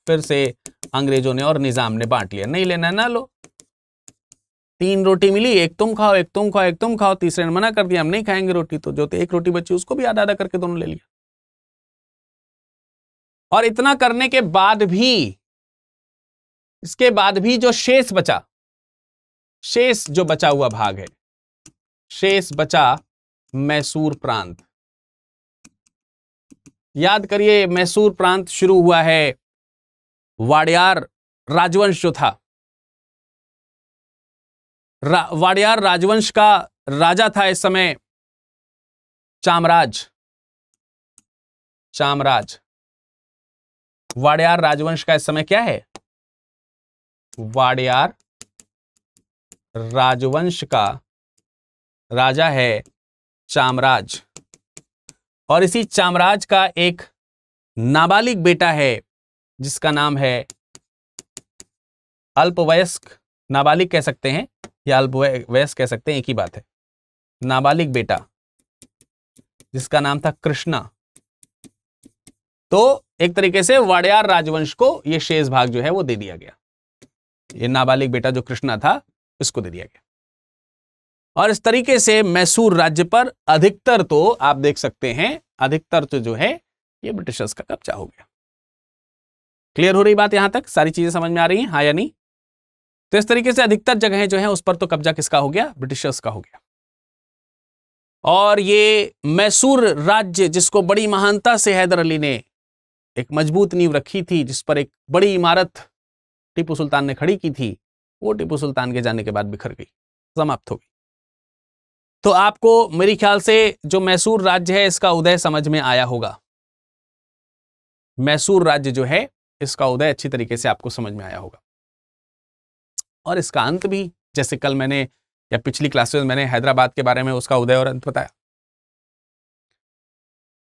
फिर से अंग्रेजों ने और निजाम ने बांट लिया नहीं लेना ना लो तीन रोटी मिली एक तुम खाओ एक तुम खाओ एक तुम खाओ तीसरे ने मना कर दिया हम नहीं खाएंगे रोटी तो जो एक रोटी बची उसको भी आधा आधा करके दोनों ले लिया और इतना करने के बाद भी इसके बाद भी जो शेष बचा शेष जो बचा हुआ भाग है शेष बचा मैसूर प्रांत याद करिए मैसूर प्रांत शुरू हुआ है वाड़ियार राजवंश जो था रा, वाडियार राजवंश का राजा था इस समय चामराज चामराज वाड़ियार राजवंश का इस समय क्या है वाडियार राजवंश का राजा है चामराज और इसी चामराज का एक नाबालिग बेटा है जिसका नाम है अल्पवयस्क नाबालिग कह सकते हैं या अल्पवयस्क कह सकते हैं एक ही बात है नाबालिग बेटा जिसका नाम था कृष्णा तो एक तरीके से वाड़ियार राजवंश को यह शेष भाग जो है वो दे दिया गया ये नाबालिग बेटा जो कृष्णा था इसको दे दिया गया और इस तरीके से मैसूर राज्य पर अधिकतर तो आप देख सकते हैं अधिकतर तो जो है ये ब्रिटिशर्स का कब्जा हो गया क्लियर हो रही बात यहां तक सारी चीजें समझ में आ रही हैं हाँ या नहीं तो इस तरीके से अधिकतर जगह जो है उस पर तो कब्जा किसका हो गया ब्रिटिशर्स का हो गया और ये मैसूर राज्य जिसको बड़ी महानता से हैदर अली ने एक मजबूत नींव रखी थी जिस पर एक बड़ी इमारत टीपू सुल्तान ने खड़ी की थी वो टीपू सुल्तान के जाने के बाद बिखर गई समाप्त हो गई तो आपको मेरे ख्याल से जो मैसूर राज्य है इसका उदय समझ में आया होगा मैसूर राज्य जो है इसका उदय अच्छी तरीके से आपको समझ में आया होगा और इसका अंत भी जैसे कल मैंने या पिछली क्लासेस में मैंने हैदराबाद के बारे में उसका उदय और अंत बताया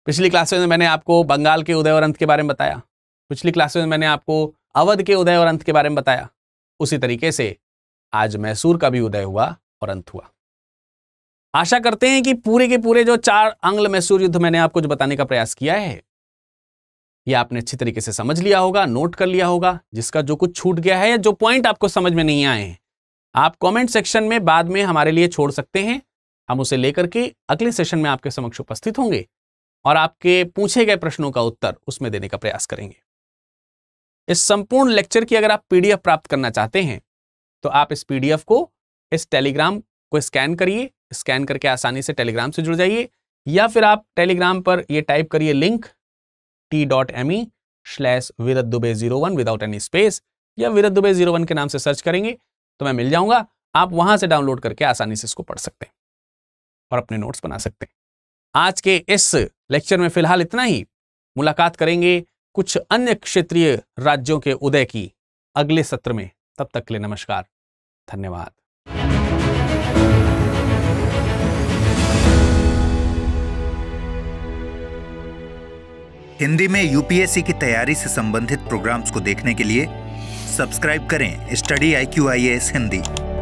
पिछली क्लासेस में मैंने आपको बंगाल के उदय और अंत के बारे में बताया पिछली क्लासेस में मैंने आपको अवध के उदय और अंत के बारे में बताया उसी तरीके से आज मैसूर का भी उदय हुआ और अंत हुआ आशा करते हैं कि पूरे के पूरे जो चार अंग्ल मैसूर युद्ध मैंने आपको जो बताने का प्रयास किया है यह आपने अच्छी तरीके से समझ लिया होगा नोट कर लिया होगा जिसका जो कुछ छूट गया है या जो पॉइंट आपको समझ में नहीं आए हैं आप कमेंट सेक्शन में बाद में हमारे लिए छोड़ सकते हैं हम उसे लेकर के अगले सेशन में आपके समक्ष उपस्थित होंगे और आपके पूछे गए प्रश्नों का उत्तर उसमें देने का प्रयास करेंगे इस संपूर्ण लेक्चर की अगर आप पीडीएफ प्राप्त करना चाहते हैं तो आप इस पीडीएफ को इस टेलीग्राम को स्कैन करिए स्कैन करके आसानी से टेलीग्राम से जुड़ जाइए या फिर आप टेलीग्राम पर ये टाइप करिए link T dot M E slash Virat Dubey zero one without any space या विरत दुबे जीरो वन के नाम से सर्च करेंगे तो मैं मिल जाऊंगा आप वहां से डाउनलोड करके आसानी से इसको पढ़ सकते हैं और अपने नोट्स बना सकते हैं आज के इस लेक्चर में फिलहाल इतना ही मुलाकात करेंगे कुछ अन्य क्षेत्रीय राज्यों के उदय की अगले सत्र में तब तक के लिए नमस्कार धन्यवाद हिंदी में यूपीएससी की तैयारी से संबंधित प्रोग्राम्स को देखने के लिए सब्सक्राइब करें study I Q I S Hindi